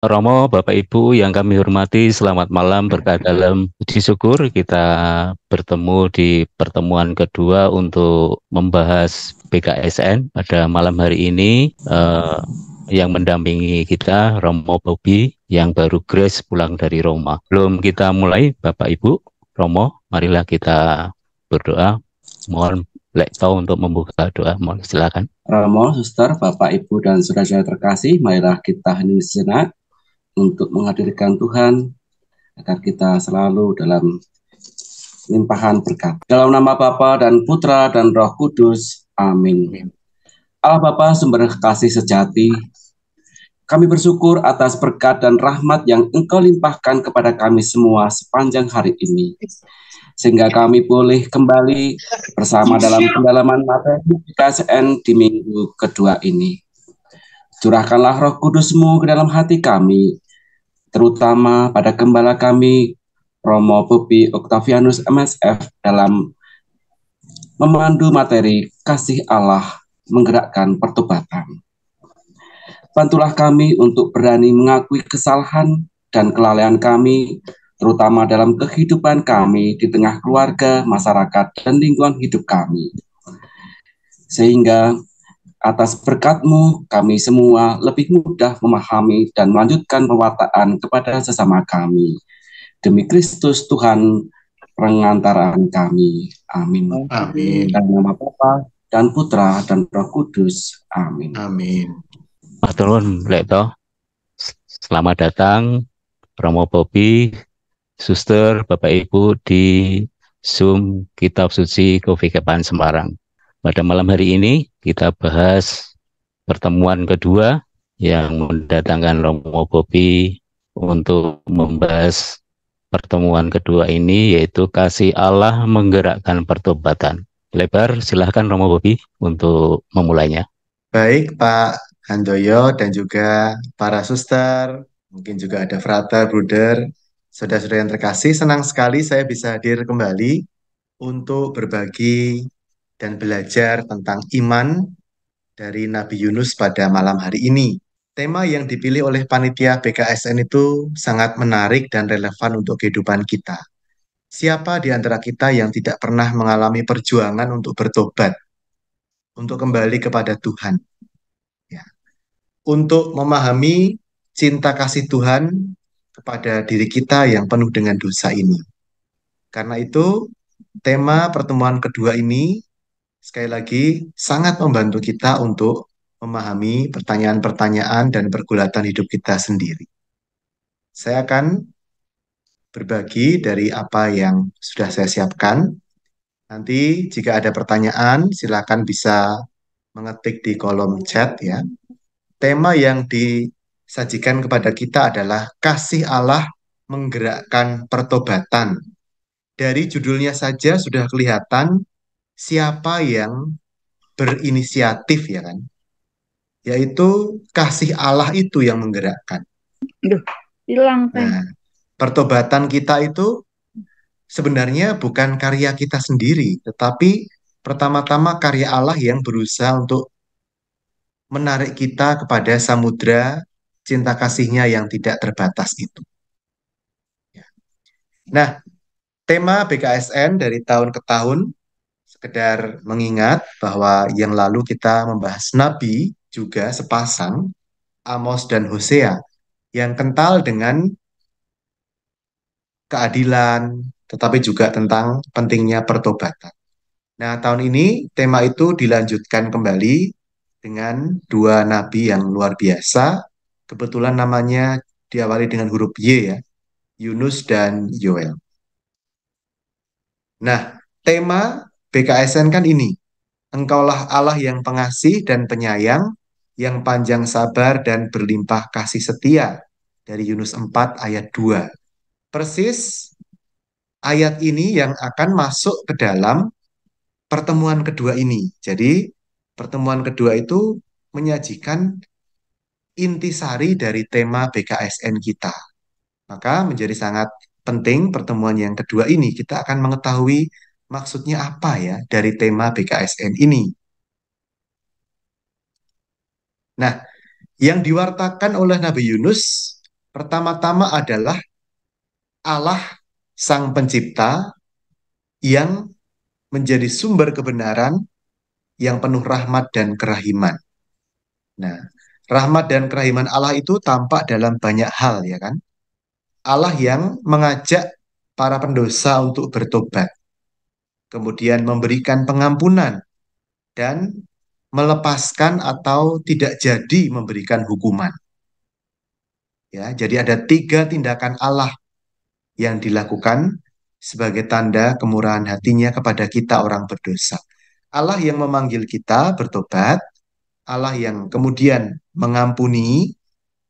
Romo, Bapak Ibu yang kami hormati, selamat malam berkat dalam puji syukur kita bertemu di pertemuan kedua untuk membahas BKSN pada malam hari ini eh, yang mendampingi kita Romo Bobi yang baru Grace pulang dari Roma. Belum kita mulai Bapak Ibu, Romo, marilah kita berdoa. Mohon Lekto untuk membuka doa, mohon silakan. Romo, suster, Bapak, Ibu, dan saudara-saudara terkasih, marilah kita hening sejenak untuk menghadirkan Tuhan agar kita selalu dalam limpahan berkat. Dalam nama Bapa dan Putra dan Roh Kudus. Amin. Allah Bapa sumber kasih sejati, kami bersyukur atas berkat dan rahmat yang Engkau limpahkan kepada kami semua sepanjang hari ini. Sehingga kami boleh kembali bersama dalam pendalaman materi KSN di minggu kedua ini. Curahkanlah roh kudusmu ke dalam hati kami, terutama pada gembala kami Romo Bobi Octavianus MSF dalam memandu materi kasih Allah menggerakkan pertobatan. Bantulah kami untuk berani mengakui kesalahan dan kelalaian kami, terutama dalam kehidupan kami di tengah keluarga, masyarakat, dan lingkungan hidup kami. Sehingga Atas berkatmu, kami semua lebih mudah memahami dan melanjutkan pewartaan kepada sesama kami. Demi Kristus Tuhan, pengantaran kami. Amin. Amin. Dan nama Bapa dan Putra dan Roh Kudus. Amin. Amin. Maturun, Lekto. Selamat datang Romo Bobi, Suster, Bapak Ibu di Zoom Kitab Suci Kepan Semarang. Pada malam hari ini kita bahas pertemuan kedua yang mendatangkan Romo Bobi untuk membahas pertemuan kedua ini yaitu kasih Allah menggerakkan pertobatan. Lebar silahkan Romo Bobi untuk memulainya. Baik Pak Handoyo dan juga para suster, mungkin juga ada Frater Bruder, saudara-saudara yang terkasih, senang sekali saya bisa hadir kembali untuk berbagi dan belajar tentang iman dari Nabi Yunus pada malam hari ini. Tema yang dipilih oleh panitia BKSN itu sangat menarik dan relevan untuk kehidupan kita. Siapa di antara kita yang tidak pernah mengalami perjuangan untuk bertobat, untuk kembali kepada Tuhan? Ya. Untuk memahami cinta kasih Tuhan kepada diri kita yang penuh dengan dosa ini. Karena itu, tema pertemuan kedua ini sekali lagi sangat membantu kita untuk memahami pertanyaan-pertanyaan dan pergulatan hidup kita sendiri. Saya akan berbagi dari apa yang sudah saya siapkan. Nanti jika ada pertanyaan silakan bisa mengetik di kolom chat ya. Tema yang disajikan kepada kita adalah kasih Allah menggerakkan pertobatan. Dari judulnya saja sudah kelihatan siapa yang berinisiatif ya kan? Yaitu kasih Allah itu yang menggerakkan. Duh, hilang kan Nah, pertobatan kita itu sebenarnya bukan karya kita sendiri, tetapi pertama-tama karya Allah yang berusaha untuk menarik kita kepada samudra cinta kasihnya yang tidak terbatas itu. Ya. Nah, tema BKSN dari tahun ke tahun sekedar mengingat bahwa yang lalu kita membahas nabi juga sepasang Amos dan Hosea yang kental dengan keadilan tetapi juga tentang pentingnya pertobatan. Nah, tahun ini tema itu dilanjutkan kembali dengan dua nabi yang luar biasa. Kebetulan namanya diawali dengan huruf Y ya, Yunus dan Yoel. Nah, tema BKSN kan ini, Engkaulah Allah yang pengasih dan penyayang, yang panjang sabar dan berlimpah kasih setia. Dari Yunus 4 ayat 2. Persis ayat ini yang akan masuk ke dalam pertemuan kedua ini. Jadi pertemuan kedua itu menyajikan intisari dari tema BKSN kita. Maka menjadi sangat penting pertemuan yang kedua ini kita akan mengetahui maksudnya apa ya dari tema BKSN ini. Nah, yang diwartakan oleh Nabi Yunus pertama-tama adalah Allah Sang Pencipta yang menjadi sumber kebenaran yang penuh rahmat dan kerahiman. Nah, rahmat dan kerahiman Allah itu tampak dalam banyak hal ya kan. Allah yang mengajak para pendosa untuk bertobat kemudian memberikan pengampunan, dan melepaskan atau tidak jadi memberikan hukuman. Ya, jadi ada tiga tindakan Allah yang dilakukan sebagai tanda kemurahan hatinya kepada kita orang berdosa. Allah yang memanggil kita bertobat, Allah yang kemudian mengampuni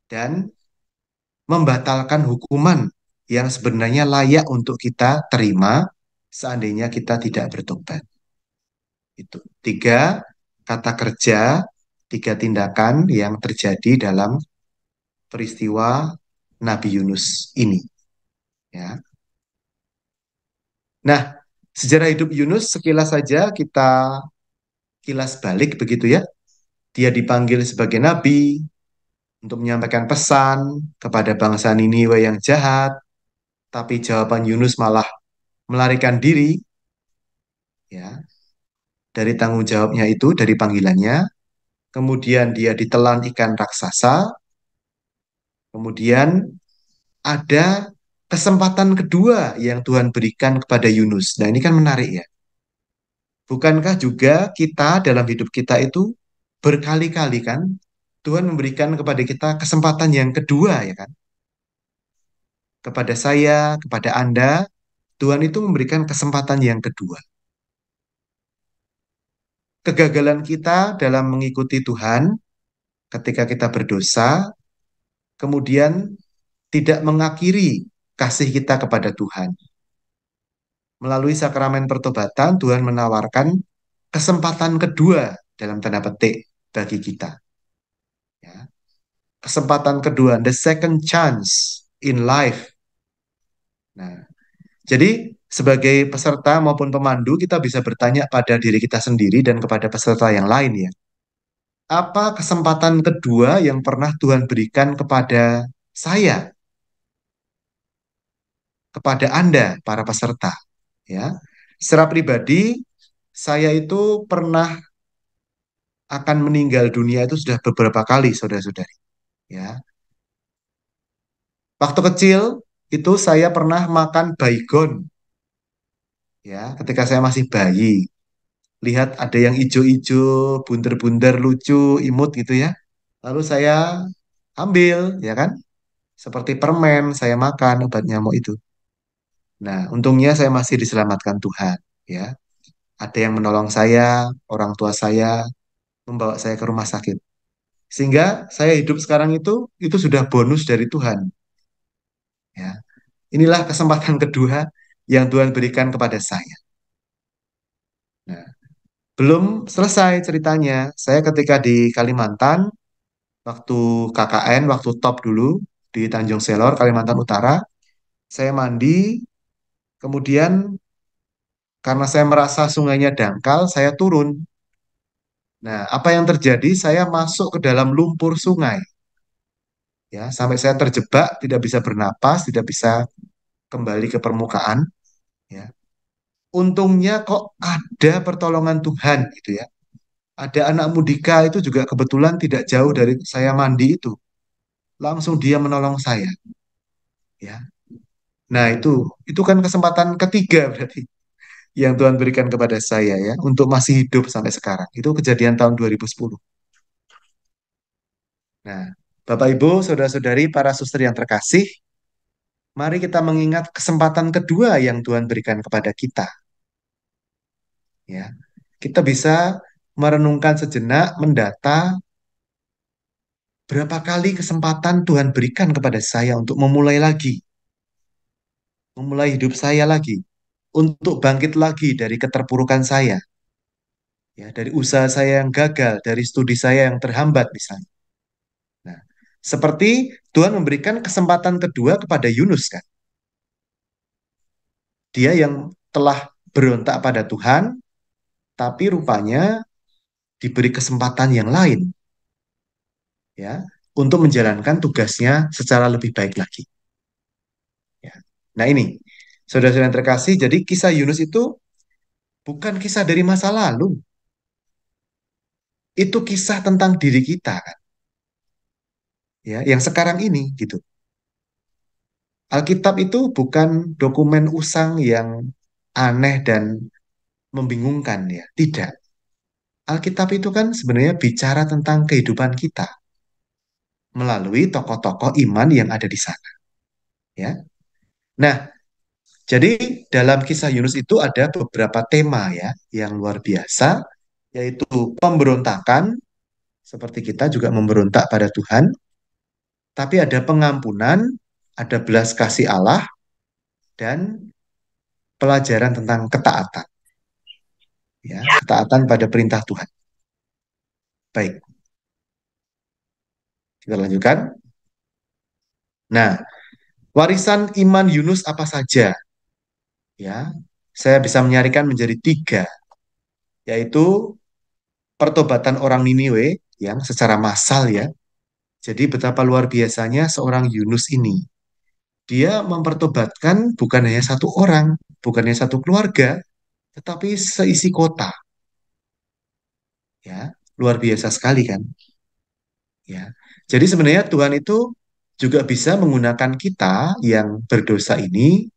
dan membatalkan hukuman yang sebenarnya layak untuk kita terima seandainya kita tidak bertobat. Itu tiga kata kerja, tiga tindakan yang terjadi dalam peristiwa Nabi Yunus ini. Ya. Nah, sejarah hidup Yunus sekilas saja kita kilas balik begitu ya. Dia dipanggil sebagai nabi untuk menyampaikan pesan kepada bangsa Niniwe yang jahat, tapi jawaban Yunus malah melarikan diri ya dari tanggung jawabnya itu dari panggilannya kemudian dia ditelan ikan raksasa kemudian ada kesempatan kedua yang Tuhan berikan kepada Yunus nah ini kan menarik ya bukankah juga kita dalam hidup kita itu berkali-kali kan Tuhan memberikan kepada kita kesempatan yang kedua ya kan kepada saya kepada Anda Tuhan itu memberikan kesempatan yang kedua. Kegagalan kita dalam mengikuti Tuhan ketika kita berdosa, kemudian tidak mengakhiri kasih kita kepada Tuhan. Melalui sakramen pertobatan, Tuhan menawarkan kesempatan kedua dalam tanda petik bagi kita. Ya. Kesempatan kedua, the second chance in life jadi sebagai peserta maupun pemandu kita bisa bertanya pada diri kita sendiri dan kepada peserta yang lain ya. Apa kesempatan kedua yang pernah Tuhan berikan kepada saya? Kepada Anda para peserta ya. Secara pribadi saya itu pernah akan meninggal dunia itu sudah beberapa kali saudara-saudari ya. Waktu kecil itu saya pernah makan baygon. Ya, ketika saya masih bayi. Lihat ada yang ijo-ijo, bunder-bunder, lucu, imut gitu ya. Lalu saya ambil, ya kan? Seperti permen, saya makan obat nyamuk itu. Nah, untungnya saya masih diselamatkan Tuhan, ya. Ada yang menolong saya, orang tua saya, membawa saya ke rumah sakit. Sehingga saya hidup sekarang itu, itu sudah bonus dari Tuhan Ya. Inilah kesempatan kedua yang Tuhan berikan kepada saya. Nah, belum selesai ceritanya. Saya ketika di Kalimantan, waktu KKN, waktu top dulu di Tanjung Selor, Kalimantan Utara, saya mandi, kemudian karena saya merasa sungainya dangkal, saya turun. Nah, apa yang terjadi? Saya masuk ke dalam lumpur sungai ya sampai saya terjebak tidak bisa bernapas tidak bisa kembali ke permukaan ya untungnya kok ada pertolongan Tuhan gitu ya ada anak mudika itu juga kebetulan tidak jauh dari saya mandi itu langsung dia menolong saya ya nah itu itu kan kesempatan ketiga berarti yang Tuhan berikan kepada saya ya untuk masih hidup sampai sekarang itu kejadian tahun 2010 nah Bapak Ibu, saudara-saudari, para suster yang terkasih, mari kita mengingat kesempatan kedua yang Tuhan berikan kepada kita. Ya, kita bisa merenungkan sejenak, mendata berapa kali kesempatan Tuhan berikan kepada saya untuk memulai lagi. Memulai hidup saya lagi, untuk bangkit lagi dari keterpurukan saya. Ya, dari usaha saya yang gagal, dari studi saya yang terhambat misalnya. Seperti Tuhan memberikan kesempatan kedua kepada Yunus kan. Dia yang telah berontak pada Tuhan, tapi rupanya diberi kesempatan yang lain. Ya, untuk menjalankan tugasnya secara lebih baik lagi. Ya. Nah ini, saudara-saudara yang terkasih, jadi kisah Yunus itu bukan kisah dari masa lalu. Itu kisah tentang diri kita kan ya yang sekarang ini gitu. Alkitab itu bukan dokumen usang yang aneh dan membingungkan ya, tidak. Alkitab itu kan sebenarnya bicara tentang kehidupan kita melalui tokoh-tokoh iman yang ada di sana. Ya. Nah, jadi dalam kisah Yunus itu ada beberapa tema ya yang luar biasa yaitu pemberontakan seperti kita juga memberontak pada Tuhan, tapi ada pengampunan, ada belas kasih Allah, dan pelajaran tentang ketaatan. Ya, ketaatan pada perintah Tuhan. Baik. Kita lanjutkan. Nah, warisan iman Yunus apa saja? Ya, saya bisa menyarikan menjadi tiga, yaitu pertobatan orang Niniwe yang secara massal ya jadi betapa luar biasanya seorang Yunus ini. Dia mempertobatkan bukan hanya satu orang, bukan hanya satu keluarga, tetapi seisi kota. Ya, luar biasa sekali kan? Ya. Jadi sebenarnya Tuhan itu juga bisa menggunakan kita yang berdosa ini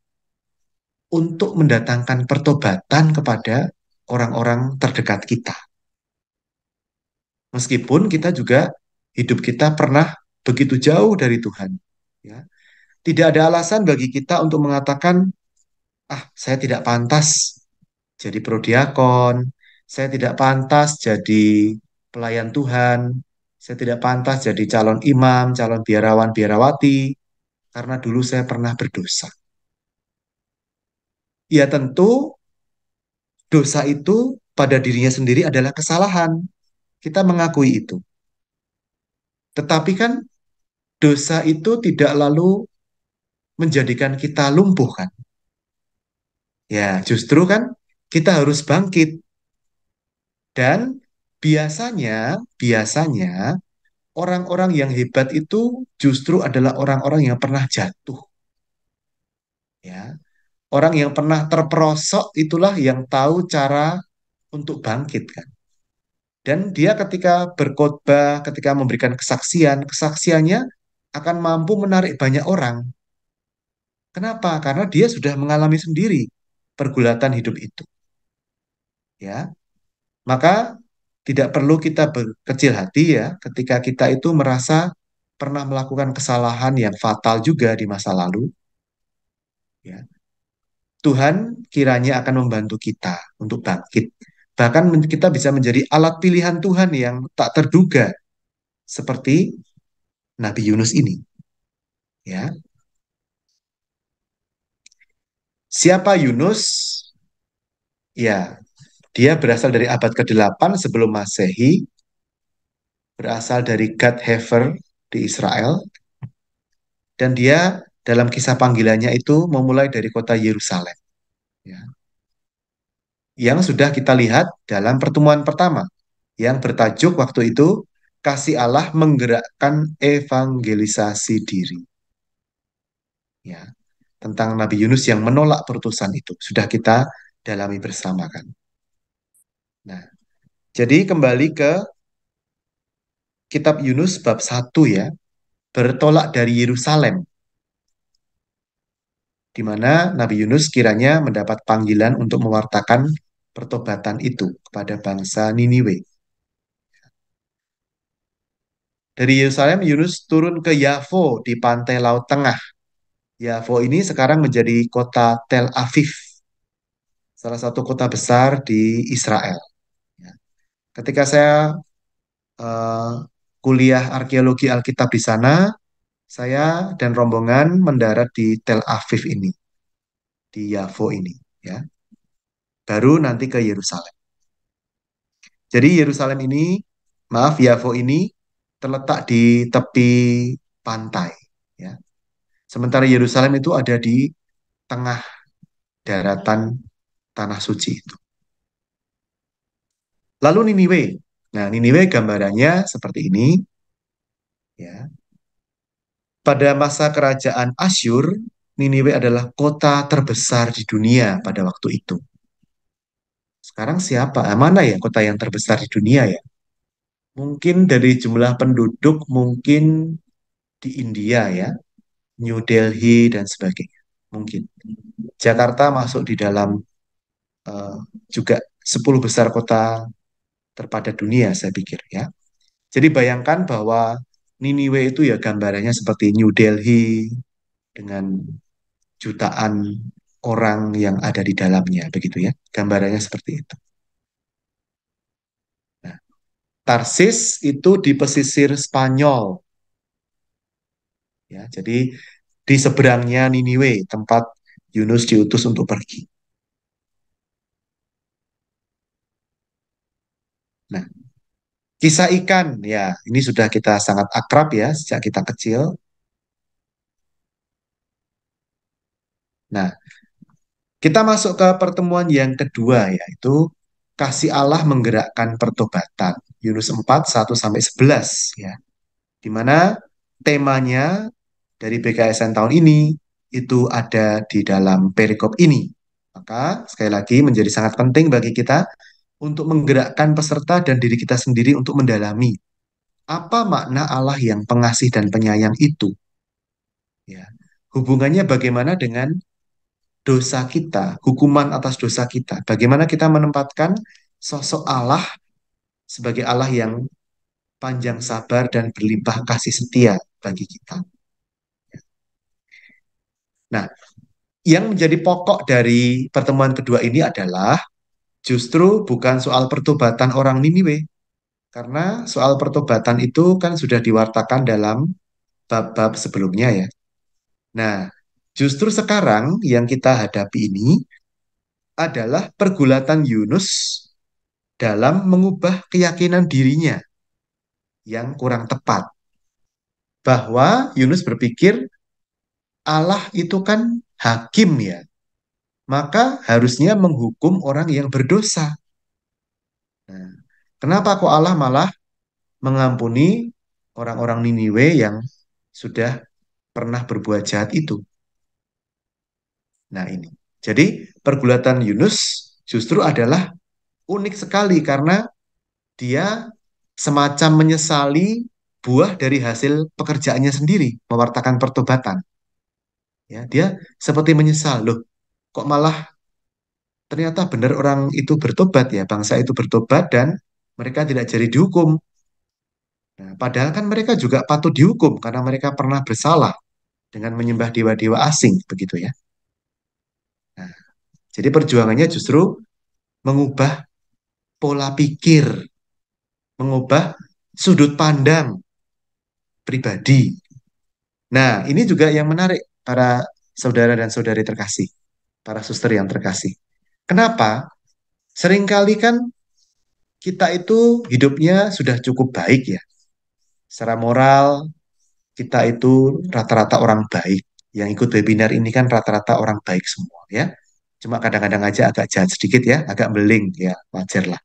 untuk mendatangkan pertobatan kepada orang-orang terdekat kita. Meskipun kita juga hidup kita pernah begitu jauh dari Tuhan. Ya. Tidak ada alasan bagi kita untuk mengatakan, ah saya tidak pantas jadi prodiakon, saya tidak pantas jadi pelayan Tuhan, saya tidak pantas jadi calon imam, calon biarawan, biarawati, karena dulu saya pernah berdosa. Ya tentu dosa itu pada dirinya sendiri adalah kesalahan. Kita mengakui itu. Tetapi kan dosa itu tidak lalu menjadikan kita lumpuh kan. Ya, justru kan kita harus bangkit. Dan biasanya, biasanya orang-orang yang hebat itu justru adalah orang-orang yang pernah jatuh. Ya. Orang yang pernah terperosok itulah yang tahu cara untuk bangkit kan. Dan dia ketika berkhotbah, ketika memberikan kesaksian, kesaksiannya akan mampu menarik banyak orang. Kenapa? Karena dia sudah mengalami sendiri pergulatan hidup itu. Ya. Maka tidak perlu kita berkecil hati ya ketika kita itu merasa pernah melakukan kesalahan yang fatal juga di masa lalu. Ya. Tuhan kiranya akan membantu kita untuk bangkit bahkan kita bisa menjadi alat pilihan Tuhan yang tak terduga seperti Nabi Yunus ini. Ya. Siapa Yunus? Ya, dia berasal dari abad ke-8 sebelum Masehi, berasal dari Gad Hefer di Israel, dan dia dalam kisah panggilannya itu memulai dari kota Yerusalem. Ya yang sudah kita lihat dalam pertemuan pertama yang bertajuk waktu itu kasih Allah menggerakkan evangelisasi diri. Ya, tentang Nabi Yunus yang menolak perutusan itu sudah kita dalami bersama kan. Nah, jadi kembali ke kitab Yunus bab 1 ya, bertolak dari Yerusalem. Di mana Nabi Yunus kiranya mendapat panggilan untuk mewartakan pertobatan itu kepada bangsa Niniwe. Dari Yerusalem, Yunus turun ke Yafo di pantai Laut Tengah. Yafo ini sekarang menjadi kota Tel Aviv, salah satu kota besar di Israel. Ya. Ketika saya uh, kuliah arkeologi Alkitab di sana, saya dan rombongan mendarat di Tel Aviv ini, di Yafo ini. Ya baru nanti ke Yerusalem. Jadi Yerusalem ini, maaf Yavo ini terletak di tepi pantai. Ya. Sementara Yerusalem itu ada di tengah daratan tanah suci itu. Lalu Niniwe. Nah, Niniwe gambarannya seperti ini. Ya. Pada masa kerajaan Asyur, Niniwe adalah kota terbesar di dunia pada waktu itu. Sekarang siapa? Ah, mana ya kota yang terbesar di dunia ya? Mungkin dari jumlah penduduk mungkin di India ya, New Delhi dan sebagainya. Mungkin Jakarta masuk di dalam uh, juga 10 besar kota terpadat dunia saya pikir ya. Jadi bayangkan bahwa Niniwe itu ya gambarannya seperti New Delhi dengan jutaan orang yang ada di dalamnya, begitu ya. Gambarannya seperti itu. Nah, Tarsis itu di pesisir Spanyol. Ya, jadi di seberangnya Niniwe, tempat Yunus diutus untuk pergi. Nah, kisah ikan ya, ini sudah kita sangat akrab ya sejak kita kecil. Nah, kita masuk ke pertemuan yang kedua yaitu kasih Allah menggerakkan pertobatan. Yunus 4 1 sampai 11 ya. Di mana temanya dari BKSN tahun ini itu ada di dalam perikop ini. Maka sekali lagi menjadi sangat penting bagi kita untuk menggerakkan peserta dan diri kita sendiri untuk mendalami apa makna Allah yang pengasih dan penyayang itu. Ya. Hubungannya bagaimana dengan dosa kita, hukuman atas dosa kita. Bagaimana kita menempatkan sosok Allah sebagai Allah yang panjang sabar dan berlimpah kasih setia bagi kita. Nah, yang menjadi pokok dari pertemuan kedua ini adalah justru bukan soal pertobatan orang Niniwe. Karena soal pertobatan itu kan sudah diwartakan dalam bab-bab sebelumnya ya. Nah, Justru sekarang yang kita hadapi ini adalah pergulatan Yunus dalam mengubah keyakinan dirinya yang kurang tepat. Bahwa Yunus berpikir Allah itu kan hakim ya. Maka harusnya menghukum orang yang berdosa. Nah, kenapa kok Allah malah mengampuni orang-orang Niniwe yang sudah pernah berbuat jahat itu? Nah ini. Jadi pergulatan Yunus justru adalah unik sekali karena dia semacam menyesali buah dari hasil pekerjaannya sendiri, mewartakan pertobatan. Ya, dia seperti menyesal, loh, kok malah ternyata benar orang itu bertobat ya, bangsa itu bertobat dan mereka tidak jadi dihukum. Nah, padahal kan mereka juga patut dihukum karena mereka pernah bersalah dengan menyembah dewa-dewa asing, begitu ya. Jadi perjuangannya justru mengubah pola pikir, mengubah sudut pandang pribadi. Nah, ini juga yang menarik para saudara dan saudari terkasih, para suster yang terkasih. Kenapa? Seringkali kan kita itu hidupnya sudah cukup baik ya. Secara moral, kita itu rata-rata orang baik. Yang ikut webinar ini kan rata-rata orang baik semua ya. Cuma kadang-kadang aja agak jahat sedikit ya, agak meling, ya, wajar lah.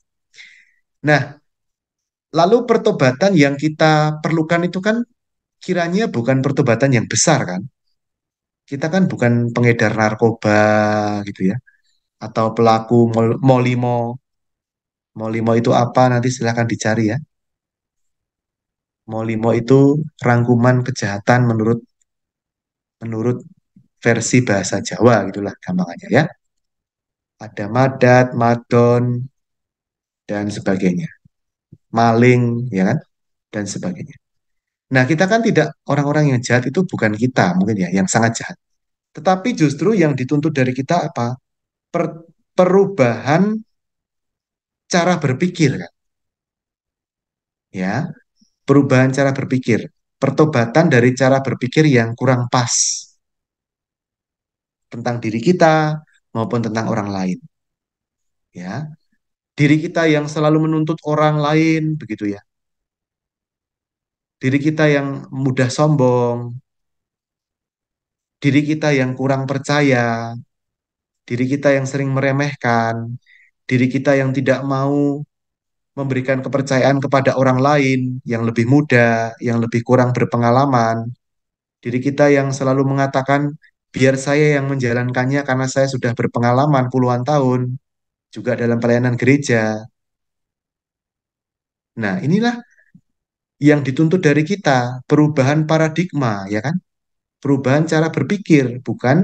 Nah, lalu pertobatan yang kita perlukan itu kan kiranya bukan pertobatan yang besar kan. Kita kan bukan pengedar narkoba gitu ya. Atau pelaku mol molimo. Molimo itu apa nanti silahkan dicari ya. Molimo itu rangkuman kejahatan menurut menurut versi bahasa Jawa gitulah gampangannya ya ada madat, madon, dan sebagainya. Maling, ya kan? Dan sebagainya. Nah, kita kan tidak orang-orang yang jahat itu bukan kita mungkin ya, yang sangat jahat. Tetapi justru yang dituntut dari kita apa? Per perubahan cara berpikir kan. Ya, perubahan cara berpikir, pertobatan dari cara berpikir yang kurang pas tentang diri kita, maupun tentang orang lain. Ya. Diri kita yang selalu menuntut orang lain begitu ya. Diri kita yang mudah sombong. Diri kita yang kurang percaya. Diri kita yang sering meremehkan. Diri kita yang tidak mau memberikan kepercayaan kepada orang lain yang lebih muda, yang lebih kurang berpengalaman. Diri kita yang selalu mengatakan biar saya yang menjalankannya karena saya sudah berpengalaman puluhan tahun juga dalam pelayanan gereja. Nah, inilah yang dituntut dari kita, perubahan paradigma, ya kan? Perubahan cara berpikir, bukan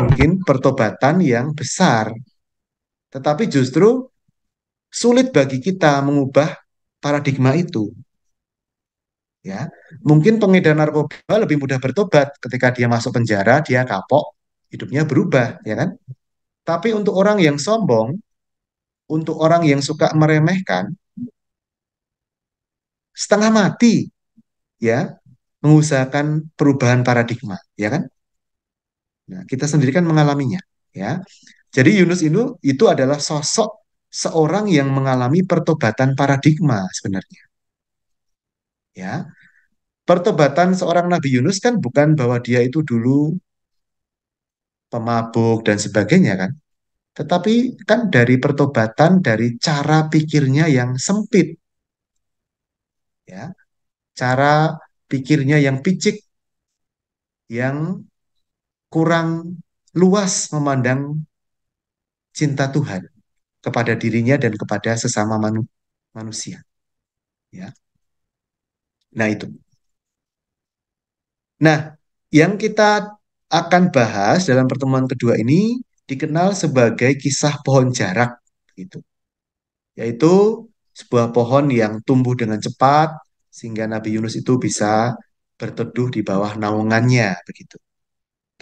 mungkin pertobatan yang besar. Tetapi justru sulit bagi kita mengubah paradigma itu ya mungkin pengedar narkoba lebih mudah bertobat ketika dia masuk penjara dia kapok hidupnya berubah ya kan tapi untuk orang yang sombong untuk orang yang suka meremehkan setengah mati ya mengusahakan perubahan paradigma ya kan nah kita sendiri kan mengalaminya ya jadi Yunus itu itu adalah sosok seorang yang mengalami pertobatan paradigma sebenarnya ya pertobatan seorang Nabi Yunus kan bukan bahwa dia itu dulu pemabuk dan sebagainya kan tetapi kan dari pertobatan dari cara pikirnya yang sempit ya cara pikirnya yang picik yang kurang luas memandang cinta Tuhan kepada dirinya dan kepada sesama manu manusia. Ya. Nah, itu. Nah, yang kita akan bahas dalam pertemuan kedua ini dikenal sebagai kisah pohon jarak itu. Yaitu sebuah pohon yang tumbuh dengan cepat sehingga Nabi Yunus itu bisa berteduh di bawah naungannya begitu.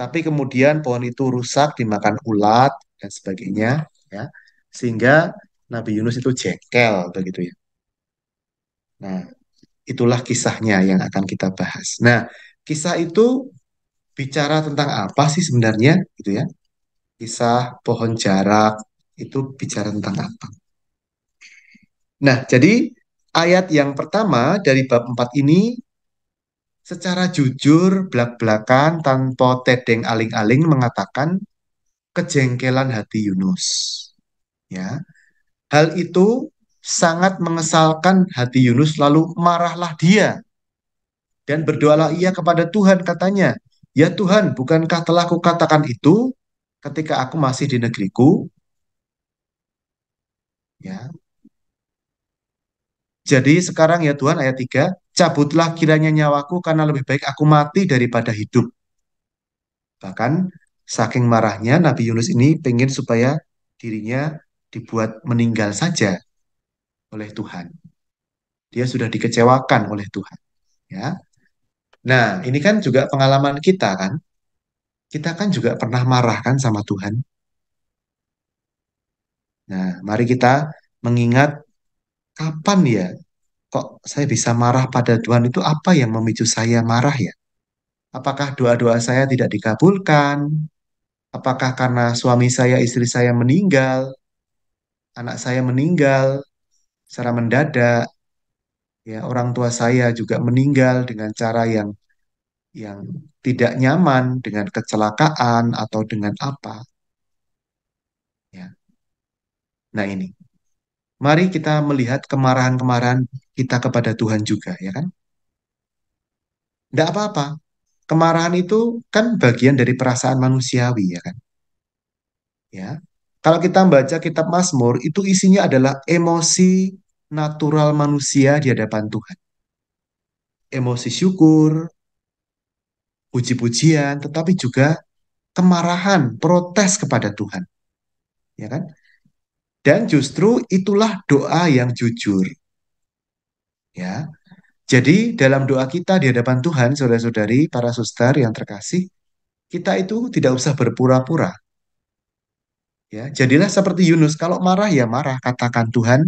Tapi kemudian pohon itu rusak dimakan ulat dan sebagainya ya. Sehingga Nabi Yunus itu jengkel begitu ya. Nah, itulah kisahnya yang akan kita bahas. Nah, kisah itu bicara tentang apa sih sebenarnya gitu ya? Kisah pohon jarak itu bicara tentang apa? Nah, jadi ayat yang pertama dari bab 4 ini secara jujur belak-belakan tanpa tedeng aling-aling mengatakan kejengkelan hati Yunus. Ya. Hal itu sangat mengesalkan hati Yunus lalu marahlah dia dan berdoalah ia kepada Tuhan katanya ya Tuhan bukankah telah kukatakan itu ketika aku masih di negeriku ya jadi sekarang ya Tuhan ayat 3 cabutlah kiranya nyawaku karena lebih baik aku mati daripada hidup. Bahkan saking marahnya Nabi Yunus ini pengen supaya dirinya dibuat meninggal saja oleh Tuhan. Dia sudah dikecewakan oleh Tuhan. Ya. Nah, ini kan juga pengalaman kita kan. Kita kan juga pernah marah kan sama Tuhan. Nah, mari kita mengingat kapan ya kok saya bisa marah pada Tuhan itu apa yang memicu saya marah ya? Apakah doa-doa saya tidak dikabulkan? Apakah karena suami saya, istri saya meninggal? Anak saya meninggal? secara mendadak ya orang tua saya juga meninggal dengan cara yang yang tidak nyaman dengan kecelakaan atau dengan apa ya nah ini mari kita melihat kemarahan-kemarahan kita kepada Tuhan juga ya kan tidak apa-apa kemarahan itu kan bagian dari perasaan manusiawi ya kan ya kalau kita membaca kitab Mazmur, itu isinya adalah emosi natural manusia di hadapan Tuhan. Emosi syukur, puji-pujian, tetapi juga kemarahan, protes kepada Tuhan. Ya kan? Dan justru itulah doa yang jujur. Ya. Jadi dalam doa kita di hadapan Tuhan, saudara-saudari, para suster yang terkasih, kita itu tidak usah berpura-pura. Ya, jadilah seperti Yunus. Kalau marah ya marah, katakan Tuhan,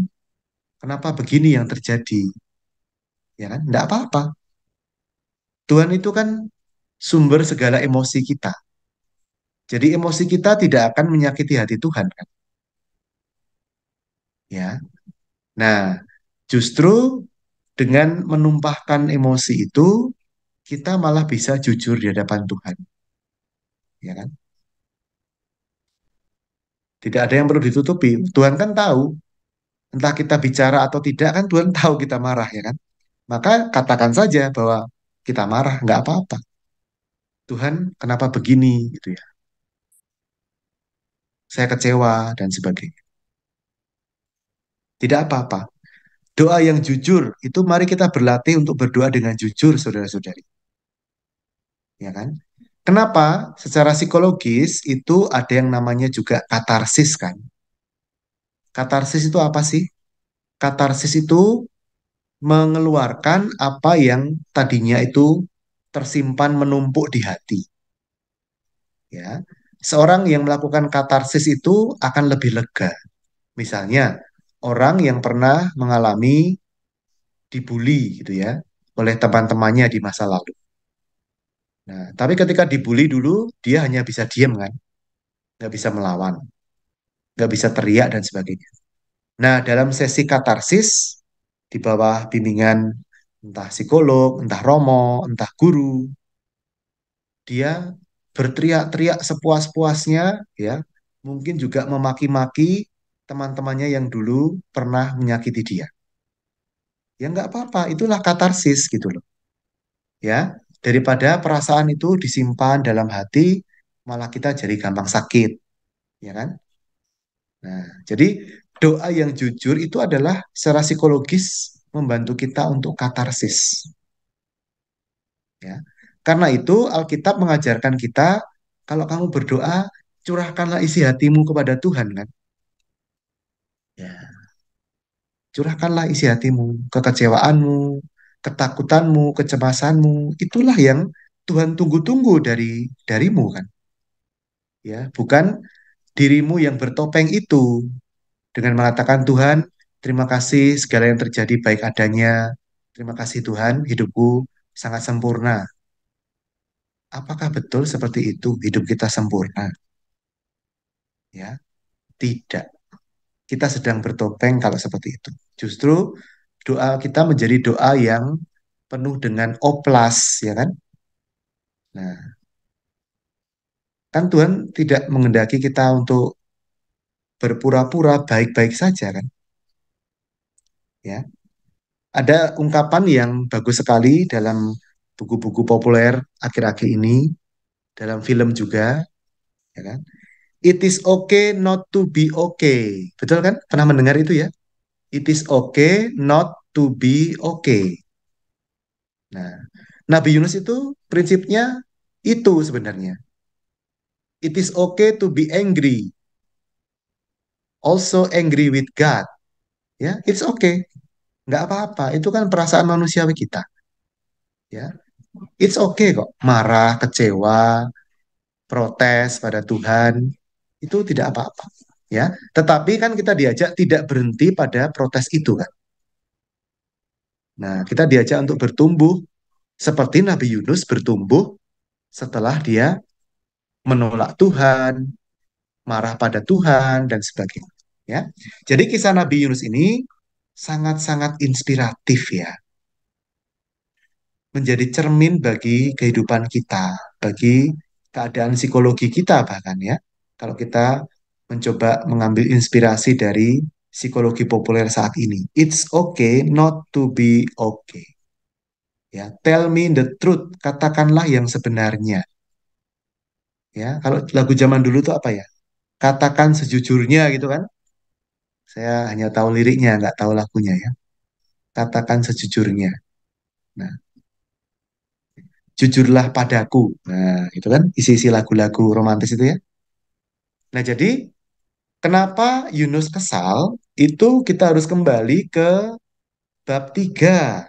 kenapa begini yang terjadi? Ya kan? tidak apa-apa. Tuhan itu kan sumber segala emosi kita. Jadi emosi kita tidak akan menyakiti hati Tuhan kan? Ya. Nah, justru dengan menumpahkan emosi itu kita malah bisa jujur di hadapan Tuhan. Ya kan? Tidak ada yang perlu ditutupi. Hmm. Tuhan kan tahu. Entah kita bicara atau tidak kan Tuhan tahu kita marah ya kan. Maka katakan saja bahwa kita marah nggak apa-apa. Tuhan kenapa begini gitu ya. Saya kecewa dan sebagainya. Tidak apa-apa. Doa yang jujur itu mari kita berlatih untuk berdoa dengan jujur saudara-saudari. Ya kan? Kenapa? Secara psikologis itu ada yang namanya juga katarsis kan. Katarsis itu apa sih? Katarsis itu mengeluarkan apa yang tadinya itu tersimpan menumpuk di hati. Ya. Seorang yang melakukan katarsis itu akan lebih lega. Misalnya, orang yang pernah mengalami dibully gitu ya oleh teman-temannya di masa lalu. Nah, tapi ketika dibully dulu, dia hanya bisa diem kan, nggak bisa melawan, nggak bisa teriak dan sebagainya. Nah, dalam sesi katarsis di bawah bimbingan entah psikolog, entah romo, entah guru, dia berteriak-teriak sepuas-puasnya, ya, mungkin juga memaki-maki teman-temannya yang dulu pernah menyakiti dia. Ya nggak apa-apa, itulah katarsis gitu loh. Ya, daripada perasaan itu disimpan dalam hati malah kita jadi gampang sakit ya kan nah jadi doa yang jujur itu adalah secara psikologis membantu kita untuk katarsis ya karena itu Alkitab mengajarkan kita kalau kamu berdoa curahkanlah isi hatimu kepada Tuhan kan ya curahkanlah isi hatimu, kekecewaanmu, ketakutanmu, kecemasanmu, itulah yang Tuhan tunggu-tunggu dari darimu kan. Ya, bukan dirimu yang bertopeng itu dengan mengatakan Tuhan, terima kasih segala yang terjadi baik adanya. Terima kasih Tuhan, hidupku sangat sempurna. Apakah betul seperti itu hidup kita sempurna? Ya, tidak. Kita sedang bertopeng kalau seperti itu. Justru doa kita menjadi doa yang penuh dengan oplas, ya kan? Nah, kan Tuhan tidak mengendaki kita untuk berpura-pura baik-baik saja kan? Ya. Ada ungkapan yang bagus sekali dalam buku-buku populer akhir-akhir ini, dalam film juga, ya kan? It is okay not to be okay. Betul kan? Pernah mendengar itu ya? it is okay not to be okay. Nah, Nabi Yunus itu prinsipnya itu sebenarnya. It is okay to be angry. Also angry with God. Ya, yeah, it's okay. Nggak apa-apa. Itu kan perasaan manusiawi kita. Ya, yeah. it's okay kok. Marah, kecewa, protes pada Tuhan. Itu tidak apa-apa ya. Tetapi kan kita diajak tidak berhenti pada protes itu kan. Nah, kita diajak untuk bertumbuh seperti Nabi Yunus bertumbuh setelah dia menolak Tuhan, marah pada Tuhan dan sebagainya, ya. Jadi kisah Nabi Yunus ini sangat-sangat inspiratif ya. Menjadi cermin bagi kehidupan kita, bagi keadaan psikologi kita bahkan ya. Kalau kita mencoba mengambil inspirasi dari psikologi populer saat ini. It's okay not to be okay. Ya, tell me the truth, katakanlah yang sebenarnya. Ya, kalau lagu zaman dulu tuh apa ya? Katakan sejujurnya gitu kan? Saya hanya tahu liriknya, nggak tahu lagunya ya. Katakan sejujurnya. Nah, jujurlah padaku. Nah, itu kan isi-isi lagu-lagu romantis itu ya. Nah, jadi Kenapa Yunus kesal? Itu kita harus kembali ke bab 3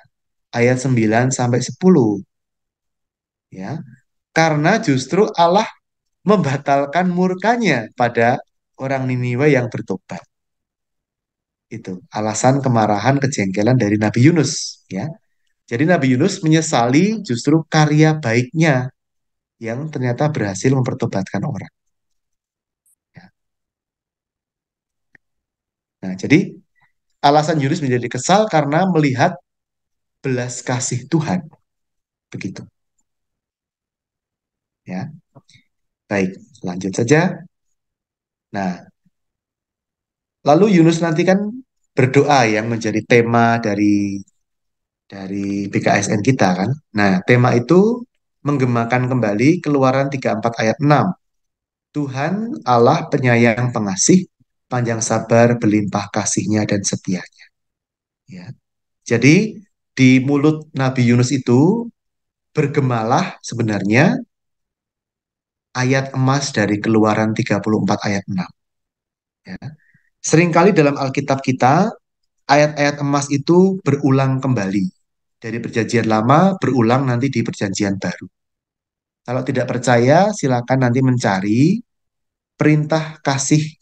ayat 9 sampai 10. Ya. Karena justru Allah membatalkan murkanya pada orang Niniwe yang bertobat. Itu alasan kemarahan kejengkelan dari Nabi Yunus, ya. Jadi Nabi Yunus menyesali justru karya baiknya yang ternyata berhasil mempertobatkan orang. Nah, jadi alasan Yunus menjadi kesal karena melihat belas kasih Tuhan. Begitu. Ya. Baik, lanjut saja. Nah, lalu Yunus nanti kan berdoa yang menjadi tema dari dari BKSN kita kan. Nah, tema itu menggemakan kembali Keluaran 34 ayat 6. Tuhan Allah penyayang pengasih panjang sabar, berlimpah kasihnya dan setianya. Ya. Jadi di mulut Nabi Yunus itu bergemalah sebenarnya ayat emas dari Keluaran 34 ayat 6. Ya. Seringkali dalam Alkitab kita ayat-ayat emas itu berulang kembali. Dari perjanjian lama berulang nanti di perjanjian baru. Kalau tidak percaya silakan nanti mencari perintah kasih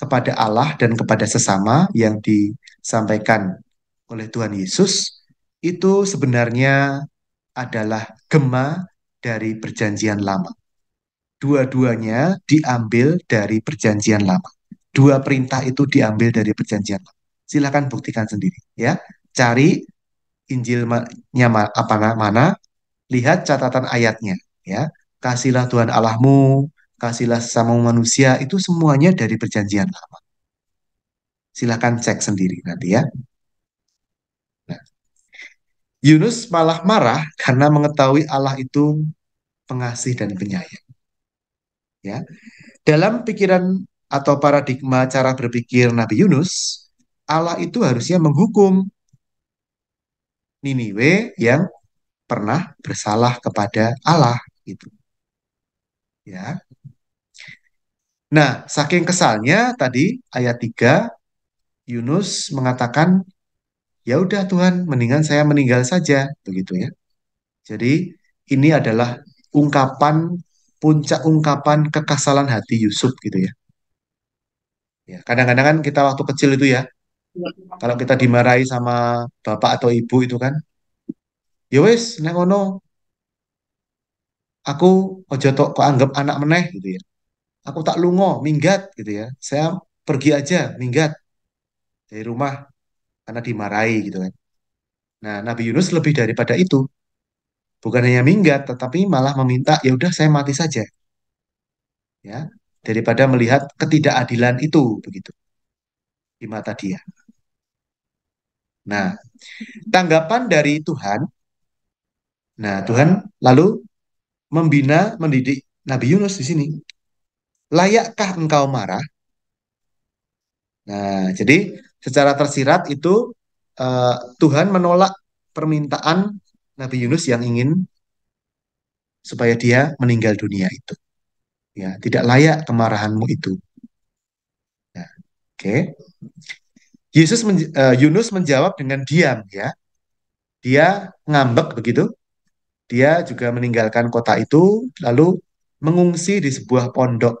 kepada Allah dan kepada sesama yang disampaikan oleh Tuhan Yesus itu sebenarnya adalah gema dari perjanjian lama. Dua-duanya diambil dari perjanjian lama. Dua perintah itu diambil dari perjanjian lama. Silahkan buktikan sendiri ya. Cari Injilnya apa mana, lihat catatan ayatnya ya. Kasihlah Tuhan Allahmu kasihlah sesama manusia itu semuanya dari perjanjian lama. Silahkan cek sendiri nanti ya. Nah, Yunus malah marah karena mengetahui Allah itu pengasih dan penyayang. Ya. Dalam pikiran atau paradigma cara berpikir Nabi Yunus, Allah itu harusnya menghukum Niniwe yang pernah bersalah kepada Allah itu. Ya. Nah, saking kesalnya tadi ayat 3 Yunus mengatakan, "Ya udah Tuhan, mendingan saya meninggal saja." Begitu ya. Jadi, ini adalah ungkapan puncak ungkapan kekasalan hati Yusuf gitu ya. Ya, kadang-kadang kan kita waktu kecil itu ya. Iya. Kalau kita dimarahi sama bapak atau ibu itu kan, "Ya wis, nek ngono aku ojo tok kok anggap anak meneh" gitu ya aku tak lungo minggat gitu ya saya pergi aja minggat dari rumah karena dimarahi gitu kan nah Nabi Yunus lebih daripada itu bukan hanya minggat tetapi malah meminta ya udah saya mati saja ya daripada melihat ketidakadilan itu begitu di mata dia nah tanggapan dari Tuhan nah Tuhan lalu membina mendidik Nabi Yunus di sini layakkah engkau marah? Nah, jadi secara tersirat itu uh, Tuhan menolak permintaan Nabi Yunus yang ingin supaya dia meninggal dunia itu. Ya, tidak layak kemarahanmu itu. Ya, Oke. Okay. Yesus men, uh, eh, Yunus menjawab dengan diam ya. Dia ngambek begitu. Dia juga meninggalkan kota itu lalu mengungsi di sebuah pondok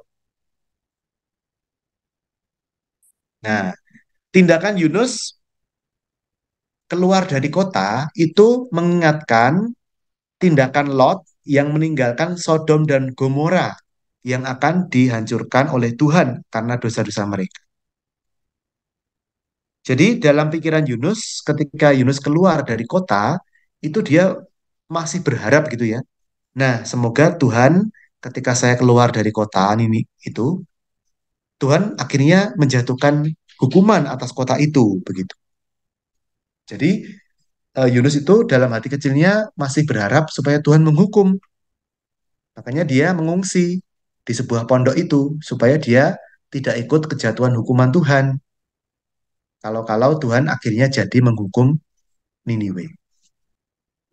Nah, hmm. tindakan Yunus keluar dari kota itu mengingatkan tindakan Lot yang meninggalkan Sodom dan Gomora yang akan dihancurkan oleh Tuhan karena dosa-dosa mereka. Jadi dalam pikiran Yunus ketika Yunus keluar dari kota itu dia masih berharap gitu ya. Nah, semoga Tuhan ketika saya keluar dari kota ini itu Tuhan akhirnya menjatuhkan hukuman atas kota itu begitu. Jadi eh, Yunus itu dalam hati kecilnya masih berharap supaya Tuhan menghukum. Makanya dia mengungsi di sebuah pondok itu supaya dia tidak ikut kejatuhan hukuman Tuhan. Kalau-kalau Tuhan akhirnya jadi menghukum Niniwe.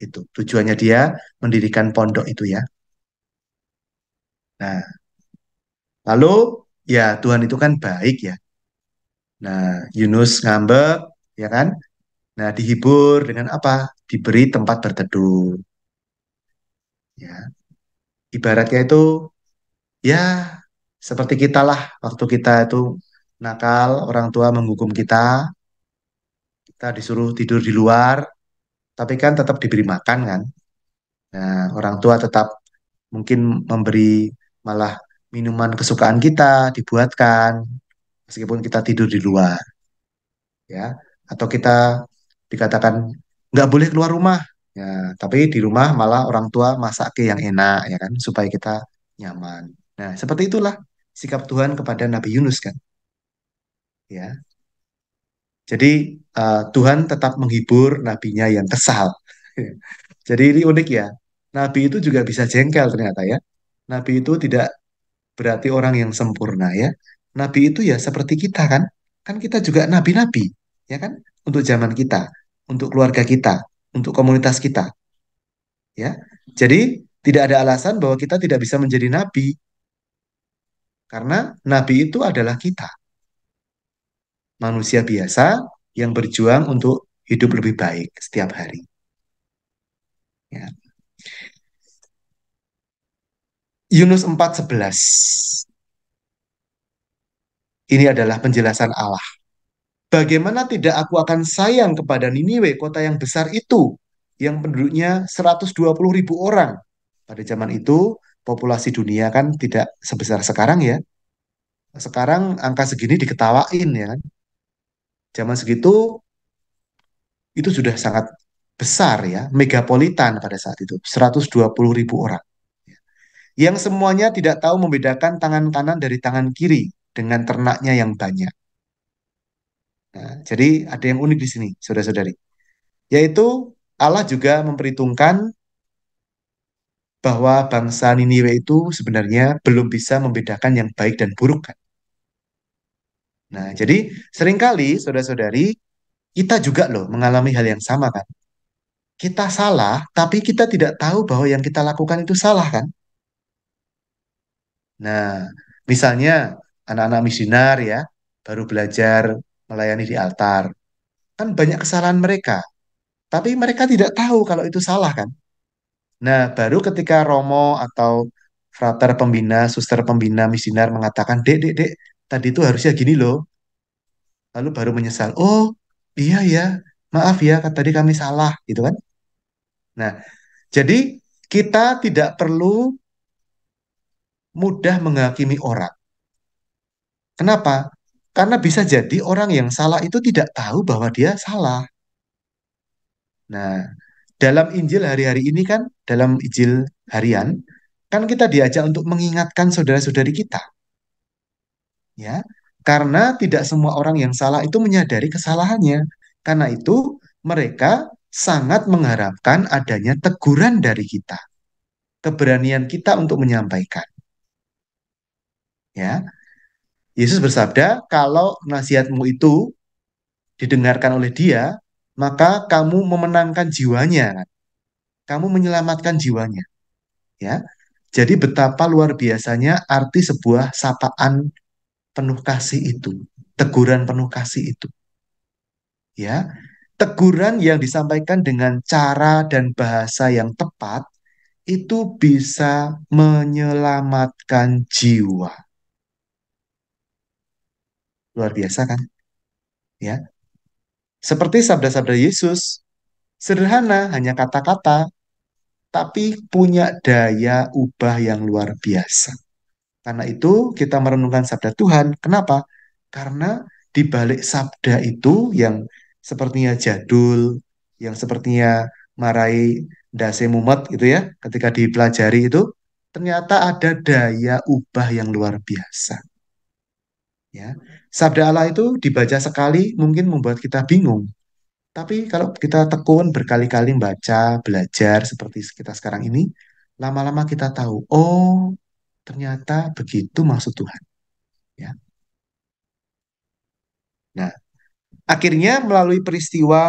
Itu tujuannya dia mendirikan pondok itu ya. Nah, lalu ya Tuhan itu kan baik ya. Nah, Yunus ngambek, ya kan? Nah, dihibur dengan apa? Diberi tempat berteduh. Ya. Ibaratnya itu ya seperti kita lah waktu kita itu nakal, orang tua menghukum kita. Kita disuruh tidur di luar, tapi kan tetap diberi makan kan. Nah, orang tua tetap mungkin memberi malah minuman kesukaan kita dibuatkan meskipun kita tidur di luar ya atau kita dikatakan nggak boleh keluar rumah ya tapi di rumah malah orang tua masak ke yang enak ya kan supaya kita nyaman nah seperti itulah sikap Tuhan kepada Nabi Yunus kan ya jadi uh, Tuhan tetap menghibur nabinya yang kesal jadi ini unik ya Nabi itu juga bisa jengkel ternyata ya Nabi itu tidak berarti orang yang sempurna ya. Nabi itu ya seperti kita kan, kan kita juga nabi-nabi ya kan untuk zaman kita, untuk keluarga kita, untuk komunitas kita. Ya. Jadi tidak ada alasan bahwa kita tidak bisa menjadi nabi. Karena nabi itu adalah kita. Manusia biasa yang berjuang untuk hidup lebih baik setiap hari. Ya. Yunus 4:11. Ini adalah penjelasan Allah. Bagaimana tidak aku akan sayang kepada Niniwe, kota yang besar itu, yang penduduknya 120 ribu orang. Pada zaman itu, populasi dunia kan tidak sebesar sekarang ya. Sekarang angka segini diketawain ya kan. Zaman segitu, itu sudah sangat besar ya, megapolitan pada saat itu, 120 ribu orang yang semuanya tidak tahu membedakan tangan kanan dari tangan kiri dengan ternaknya yang banyak. Nah, jadi ada yang unik di sini, saudara-saudari. Yaitu Allah juga memperhitungkan bahwa bangsa Niniwe itu sebenarnya belum bisa membedakan yang baik dan buruk. Kan? Nah, jadi seringkali saudara-saudari kita juga loh mengalami hal yang sama kan. Kita salah, tapi kita tidak tahu bahwa yang kita lakukan itu salah kan. Nah, misalnya anak-anak misioner ya, baru belajar melayani di altar. Kan banyak kesalahan mereka. Tapi mereka tidak tahu kalau itu salah kan. Nah, baru ketika Romo atau frater pembina, suster pembina misioner mengatakan, "Dek, Dek, Dek, tadi itu harusnya gini loh." Lalu baru menyesal, "Oh, iya ya, maaf ya, kan tadi kami salah." Gitu kan. Nah, jadi kita tidak perlu mudah menghakimi orang. Kenapa? Karena bisa jadi orang yang salah itu tidak tahu bahwa dia salah. Nah, dalam Injil hari-hari ini kan, dalam Injil harian, kan kita diajak untuk mengingatkan saudara-saudari kita. Ya, karena tidak semua orang yang salah itu menyadari kesalahannya. Karena itu, mereka sangat mengharapkan adanya teguran dari kita. Keberanian kita untuk menyampaikan ya. Yesus bersabda, "Kalau nasihatmu itu didengarkan oleh dia, maka kamu memenangkan jiwanya." Kamu menyelamatkan jiwanya. Ya. Jadi betapa luar biasanya arti sebuah sapaan penuh kasih itu, teguran penuh kasih itu. Ya. Teguran yang disampaikan dengan cara dan bahasa yang tepat itu bisa menyelamatkan jiwa Luar biasa kan? Ya. Seperti sabda-sabda Yesus, sederhana hanya kata-kata, tapi punya daya ubah yang luar biasa. Karena itu kita merenungkan sabda Tuhan. Kenapa? Karena di balik sabda itu yang sepertinya jadul, yang sepertinya marai dase mumet gitu ya, ketika dipelajari itu ternyata ada daya ubah yang luar biasa. Ya. Sabda Allah itu dibaca sekali mungkin membuat kita bingung. Tapi kalau kita tekun berkali-kali baca, belajar seperti kita sekarang ini, lama-lama kita tahu, oh ternyata begitu maksud Tuhan. Ya. Nah, akhirnya melalui peristiwa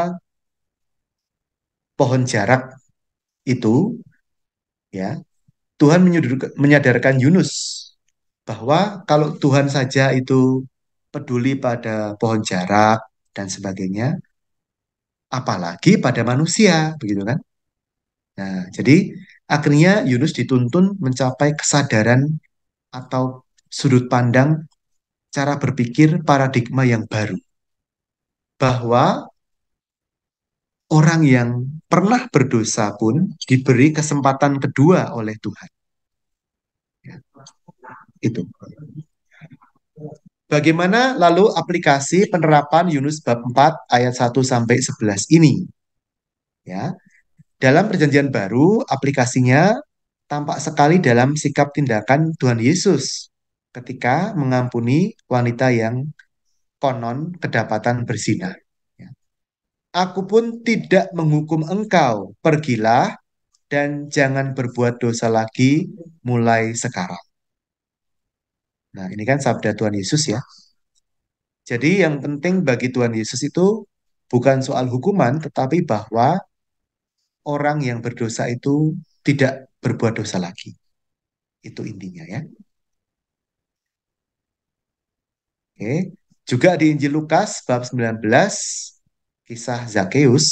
pohon jarak itu, ya Tuhan menyadarkan Yunus bahwa kalau Tuhan saja itu peduli pada pohon jarak dan sebagainya, apalagi pada manusia, begitu kan? Nah, jadi akhirnya Yunus dituntun mencapai kesadaran atau sudut pandang cara berpikir paradigma yang baru. Bahwa orang yang pernah berdosa pun diberi kesempatan kedua oleh Tuhan itu. Bagaimana lalu aplikasi penerapan Yunus bab 4 ayat 1 sampai 11 ini? Ya. Dalam perjanjian baru, aplikasinya tampak sekali dalam sikap tindakan Tuhan Yesus ketika mengampuni wanita yang konon kedapatan bersinar. Ya. Aku pun tidak menghukum engkau, pergilah dan jangan berbuat dosa lagi mulai sekarang. Nah, ini kan sabda Tuhan Yesus ya. Jadi yang penting bagi Tuhan Yesus itu bukan soal hukuman, tetapi bahwa orang yang berdosa itu tidak berbuat dosa lagi. Itu intinya ya. Oke. Juga di Injil Lukas bab 19 kisah Zakeus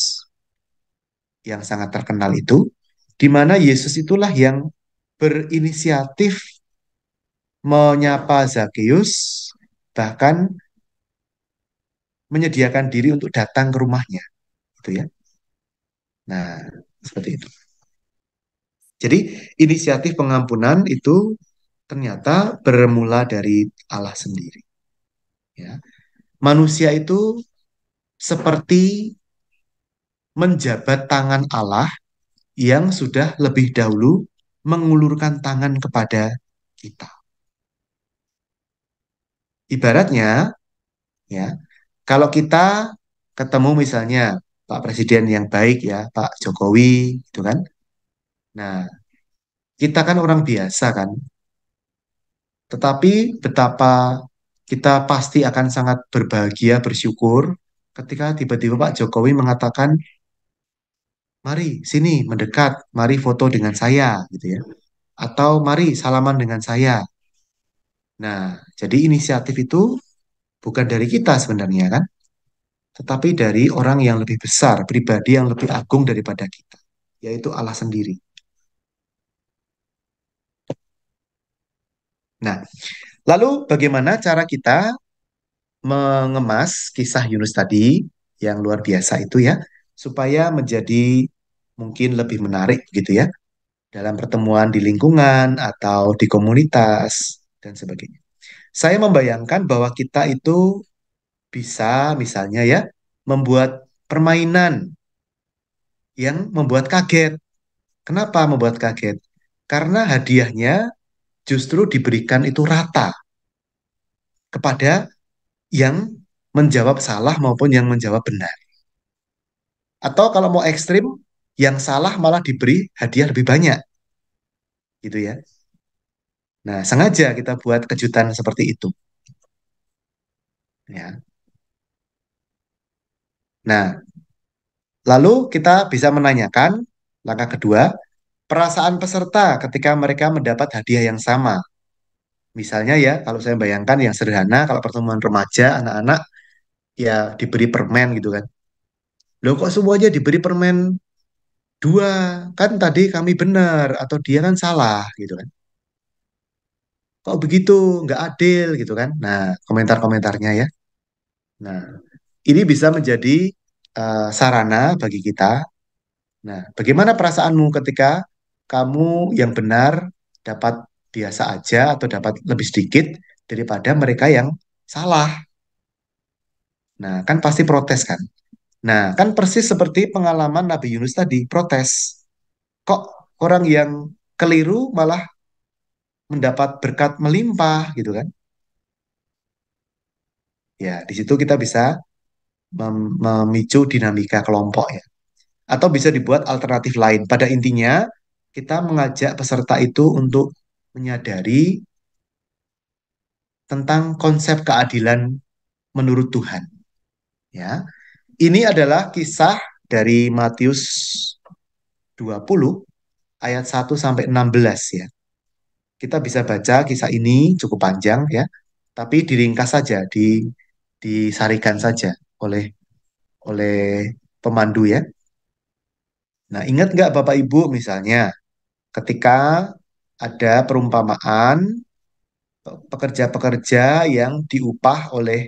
yang sangat terkenal itu di mana Yesus itulah yang berinisiatif menyapa Zakius, bahkan menyediakan diri untuk datang ke rumahnya. Itu ya. Nah, seperti itu. Jadi inisiatif pengampunan itu ternyata bermula dari Allah sendiri. Ya. Manusia itu seperti menjabat tangan Allah yang sudah lebih dahulu mengulurkan tangan kepada kita. Ibaratnya, ya, kalau kita ketemu misalnya Pak Presiden yang baik ya, Pak Jokowi, itu kan. Nah, kita kan orang biasa kan. Tetapi betapa kita pasti akan sangat berbahagia, bersyukur ketika tiba-tiba Pak Jokowi mengatakan, "Mari sini mendekat, mari foto dengan saya," gitu ya. Atau "Mari salaman dengan saya." Nah, jadi inisiatif itu bukan dari kita sebenarnya kan, tetapi dari orang yang lebih besar, pribadi yang lebih agung daripada kita, yaitu Allah sendiri. Nah, lalu bagaimana cara kita mengemas kisah Yunus tadi yang luar biasa itu ya, supaya menjadi mungkin lebih menarik gitu ya, dalam pertemuan di lingkungan atau di komunitas dan sebagainya. Saya membayangkan bahwa kita itu bisa misalnya ya membuat permainan yang membuat kaget. Kenapa membuat kaget? Karena hadiahnya justru diberikan itu rata kepada yang menjawab salah maupun yang menjawab benar. Atau kalau mau ekstrim, yang salah malah diberi hadiah lebih banyak. Gitu ya. Nah, sengaja kita buat kejutan seperti itu. Ya. Nah, lalu kita bisa menanyakan langkah kedua, perasaan peserta ketika mereka mendapat hadiah yang sama. Misalnya ya, kalau saya bayangkan yang sederhana, kalau pertemuan remaja, anak-anak, ya diberi permen gitu kan. Loh kok semuanya diberi permen dua? Kan tadi kami benar, atau dia kan salah gitu kan kok begitu, nggak adil gitu kan. Nah, komentar-komentarnya ya. Nah, ini bisa menjadi uh, sarana bagi kita. Nah, bagaimana perasaanmu ketika kamu yang benar dapat biasa aja atau dapat lebih sedikit daripada mereka yang salah? Nah, kan pasti protes kan? Nah, kan persis seperti pengalaman Nabi Yunus tadi, protes. Kok orang yang keliru malah mendapat berkat melimpah gitu kan. Ya, di situ kita bisa mem memicu dinamika kelompok ya. Atau bisa dibuat alternatif lain. Pada intinya, kita mengajak peserta itu untuk menyadari tentang konsep keadilan menurut Tuhan. Ya. Ini adalah kisah dari Matius 20 ayat 1 sampai 16 ya kita bisa baca kisah ini cukup panjang ya, tapi diringkas saja, di disarikan saja oleh oleh pemandu ya. Nah, ingat nggak Bapak Ibu misalnya ketika ada perumpamaan pekerja-pekerja yang diupah oleh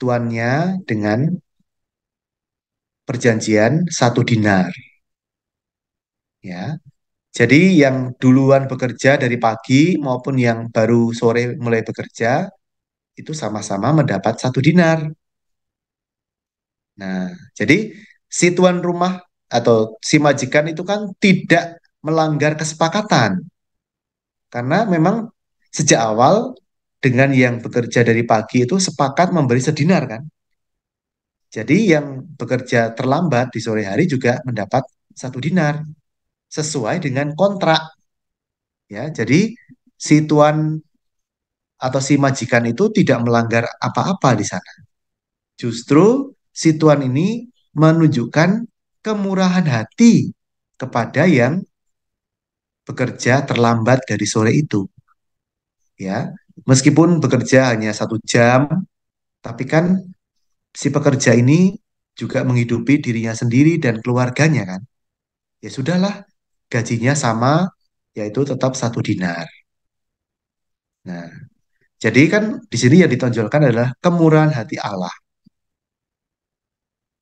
tuannya dengan perjanjian satu dinar. Ya, jadi yang duluan bekerja dari pagi maupun yang baru sore mulai bekerja itu sama-sama mendapat satu dinar. Nah, jadi si tuan rumah atau si majikan itu kan tidak melanggar kesepakatan. Karena memang sejak awal dengan yang bekerja dari pagi itu sepakat memberi sedinar kan. Jadi yang bekerja terlambat di sore hari juga mendapat satu dinar sesuai dengan kontrak. Ya, jadi si tuan atau si majikan itu tidak melanggar apa-apa di sana. Justru si tuan ini menunjukkan kemurahan hati kepada yang bekerja terlambat dari sore itu. Ya, meskipun bekerja hanya satu jam, tapi kan si pekerja ini juga menghidupi dirinya sendiri dan keluarganya kan. Ya sudahlah, gajinya sama yaitu tetap satu dinar. Nah, jadi kan di sini yang ditonjolkan adalah kemurahan hati Allah.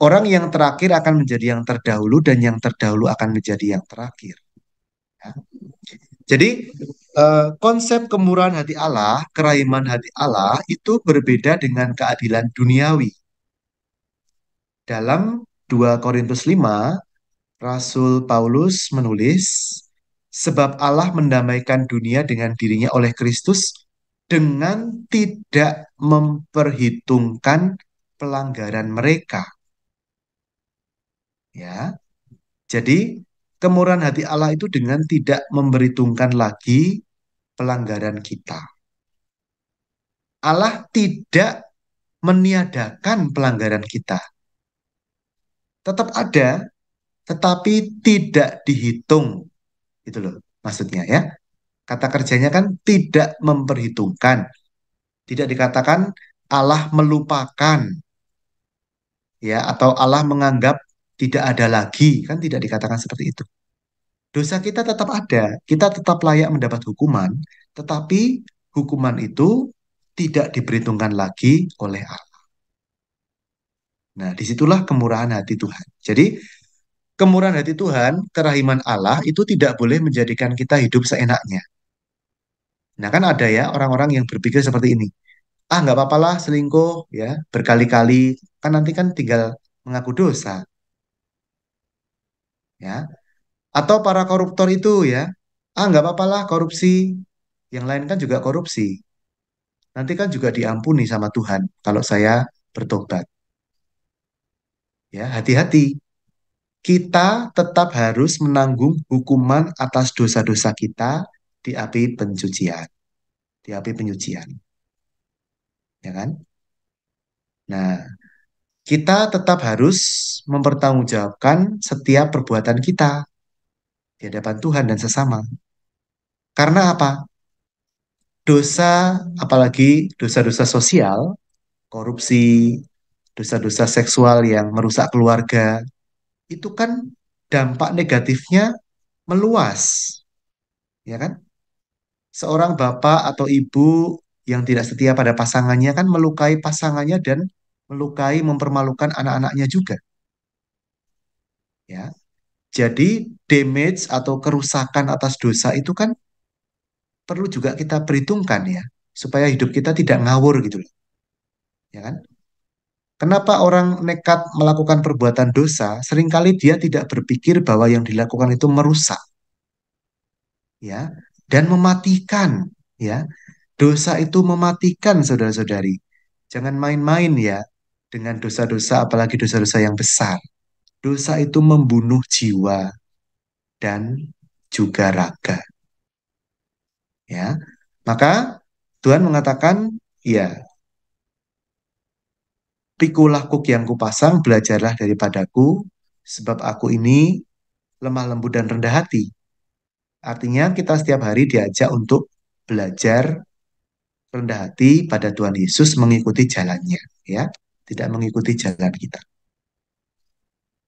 Orang yang terakhir akan menjadi yang terdahulu dan yang terdahulu akan menjadi yang terakhir. Ya. Jadi eh, konsep kemurahan hati Allah, keraiman hati Allah itu berbeda dengan keadilan duniawi. Dalam 2 Korintus 5 Rasul Paulus menulis, sebab Allah mendamaikan dunia dengan dirinya oleh Kristus dengan tidak memperhitungkan pelanggaran mereka. Ya. Jadi, kemurahan hati Allah itu dengan tidak memperhitungkan lagi pelanggaran kita. Allah tidak meniadakan pelanggaran kita. Tetap ada tetapi tidak dihitung. Itu loh maksudnya ya. Kata kerjanya kan tidak memperhitungkan. Tidak dikatakan Allah melupakan. Ya, atau Allah menganggap tidak ada lagi, kan tidak dikatakan seperti itu. Dosa kita tetap ada, kita tetap layak mendapat hukuman, tetapi hukuman itu tidak diperhitungkan lagi oleh Allah. Nah, disitulah kemurahan hati Tuhan. Jadi, kemurahan hati Tuhan, kerahiman Allah itu tidak boleh menjadikan kita hidup seenaknya. Nah kan ada ya orang-orang yang berpikir seperti ini. Ah nggak apa-apalah selingkuh ya berkali-kali kan nanti kan tinggal mengaku dosa. Ya. Atau para koruptor itu ya, ah nggak apa-apalah korupsi, yang lain kan juga korupsi. Nanti kan juga diampuni sama Tuhan kalau saya bertobat. Ya, hati-hati kita tetap harus menanggung hukuman atas dosa-dosa kita di api pencucian. Di api pencucian, Ya kan? Nah, kita tetap harus mempertanggungjawabkan setiap perbuatan kita di hadapan Tuhan dan sesama. Karena apa? Dosa, apalagi dosa-dosa sosial, korupsi, dosa-dosa seksual yang merusak keluarga, itu kan dampak negatifnya meluas. Ya kan? Seorang bapak atau ibu yang tidak setia pada pasangannya kan melukai pasangannya dan melukai mempermalukan anak-anaknya juga. Ya. Jadi damage atau kerusakan atas dosa itu kan perlu juga kita perhitungkan ya, supaya hidup kita tidak ngawur gitu loh. Ya kan? Kenapa orang nekat melakukan perbuatan dosa? Seringkali dia tidak berpikir bahwa yang dilakukan itu merusak. Ya, dan mematikan, ya. Dosa itu mematikan, Saudara-saudari. Jangan main-main ya dengan dosa-dosa apalagi dosa-dosa yang besar. Dosa itu membunuh jiwa dan juga raga. Ya. Maka Tuhan mengatakan, ya, pikulah kuk yang kupasang, belajarlah daripadaku, sebab aku ini lemah lembut dan rendah hati. Artinya kita setiap hari diajak untuk belajar rendah hati pada Tuhan Yesus mengikuti jalannya, ya. Tidak mengikuti jalan kita.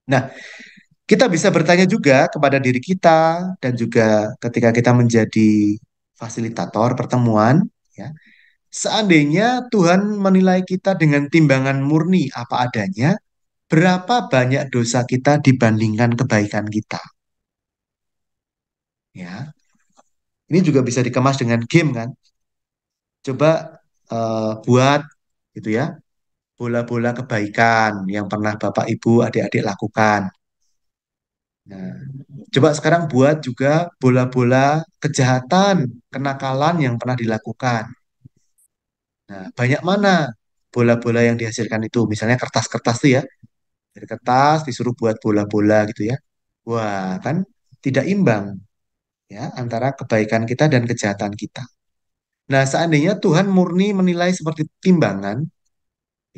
Nah, kita bisa bertanya juga kepada diri kita dan juga ketika kita menjadi fasilitator pertemuan, ya. Seandainya Tuhan menilai kita dengan timbangan murni apa adanya, berapa banyak dosa kita dibandingkan kebaikan kita? Ya. Ini juga bisa dikemas dengan game kan? Coba uh, buat gitu ya. Bola-bola kebaikan yang pernah Bapak Ibu, adik-adik lakukan. Nah, coba sekarang buat juga bola-bola kejahatan, kenakalan yang pernah dilakukan. Nah, banyak mana bola-bola yang dihasilkan itu? Misalnya kertas-kertas tuh ya. Dari kertas disuruh buat bola-bola gitu ya. Wah, kan tidak imbang ya antara kebaikan kita dan kejahatan kita. Nah, seandainya Tuhan murni menilai seperti timbangan,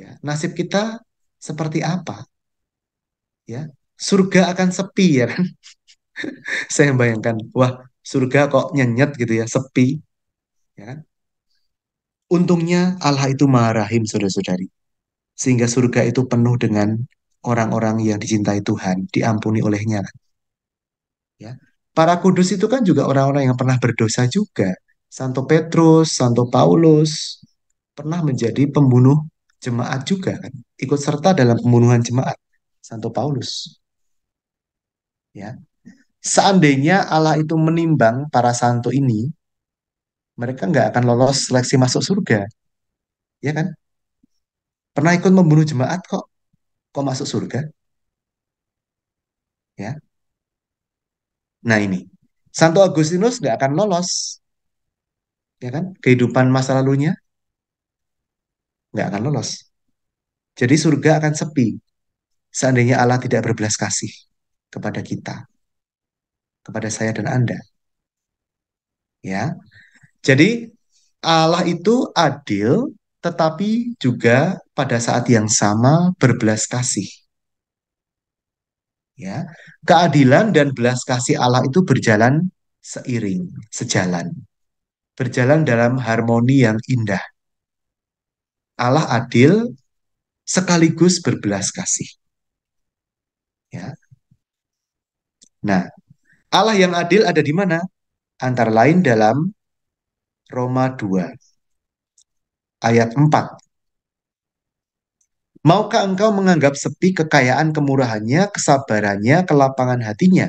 ya, nasib kita seperti apa? Ya, surga akan sepi ya kan? Saya bayangkan, wah, surga kok nyenyet gitu ya, sepi. Ya kan? Untungnya Allah itu maha rahim saudara-saudari. Sehingga surga itu penuh dengan orang-orang yang dicintai Tuhan, diampuni olehnya. Ya. Para kudus itu kan juga orang-orang yang pernah berdosa juga. Santo Petrus, Santo Paulus, pernah menjadi pembunuh jemaat juga kan. Ikut serta dalam pembunuhan jemaat. Santo Paulus. Ya. Seandainya Allah itu menimbang para santo ini mereka nggak akan lolos seleksi masuk surga ya kan pernah ikut membunuh jemaat kok kok masuk surga ya nah ini Santo Agustinus nggak akan lolos ya kan kehidupan masa lalunya nggak akan lolos jadi surga akan sepi seandainya Allah tidak berbelas kasih kepada kita kepada saya dan Anda ya jadi Allah itu adil tetapi juga pada saat yang sama berbelas kasih. Ya, keadilan dan belas kasih Allah itu berjalan seiring, sejalan. Berjalan dalam harmoni yang indah. Allah adil sekaligus berbelas kasih. Ya. Nah, Allah yang adil ada di mana? Antara lain dalam Roma 2 ayat 4. Maukah engkau menganggap sepi kekayaan kemurahannya, kesabarannya, kelapangan hatinya?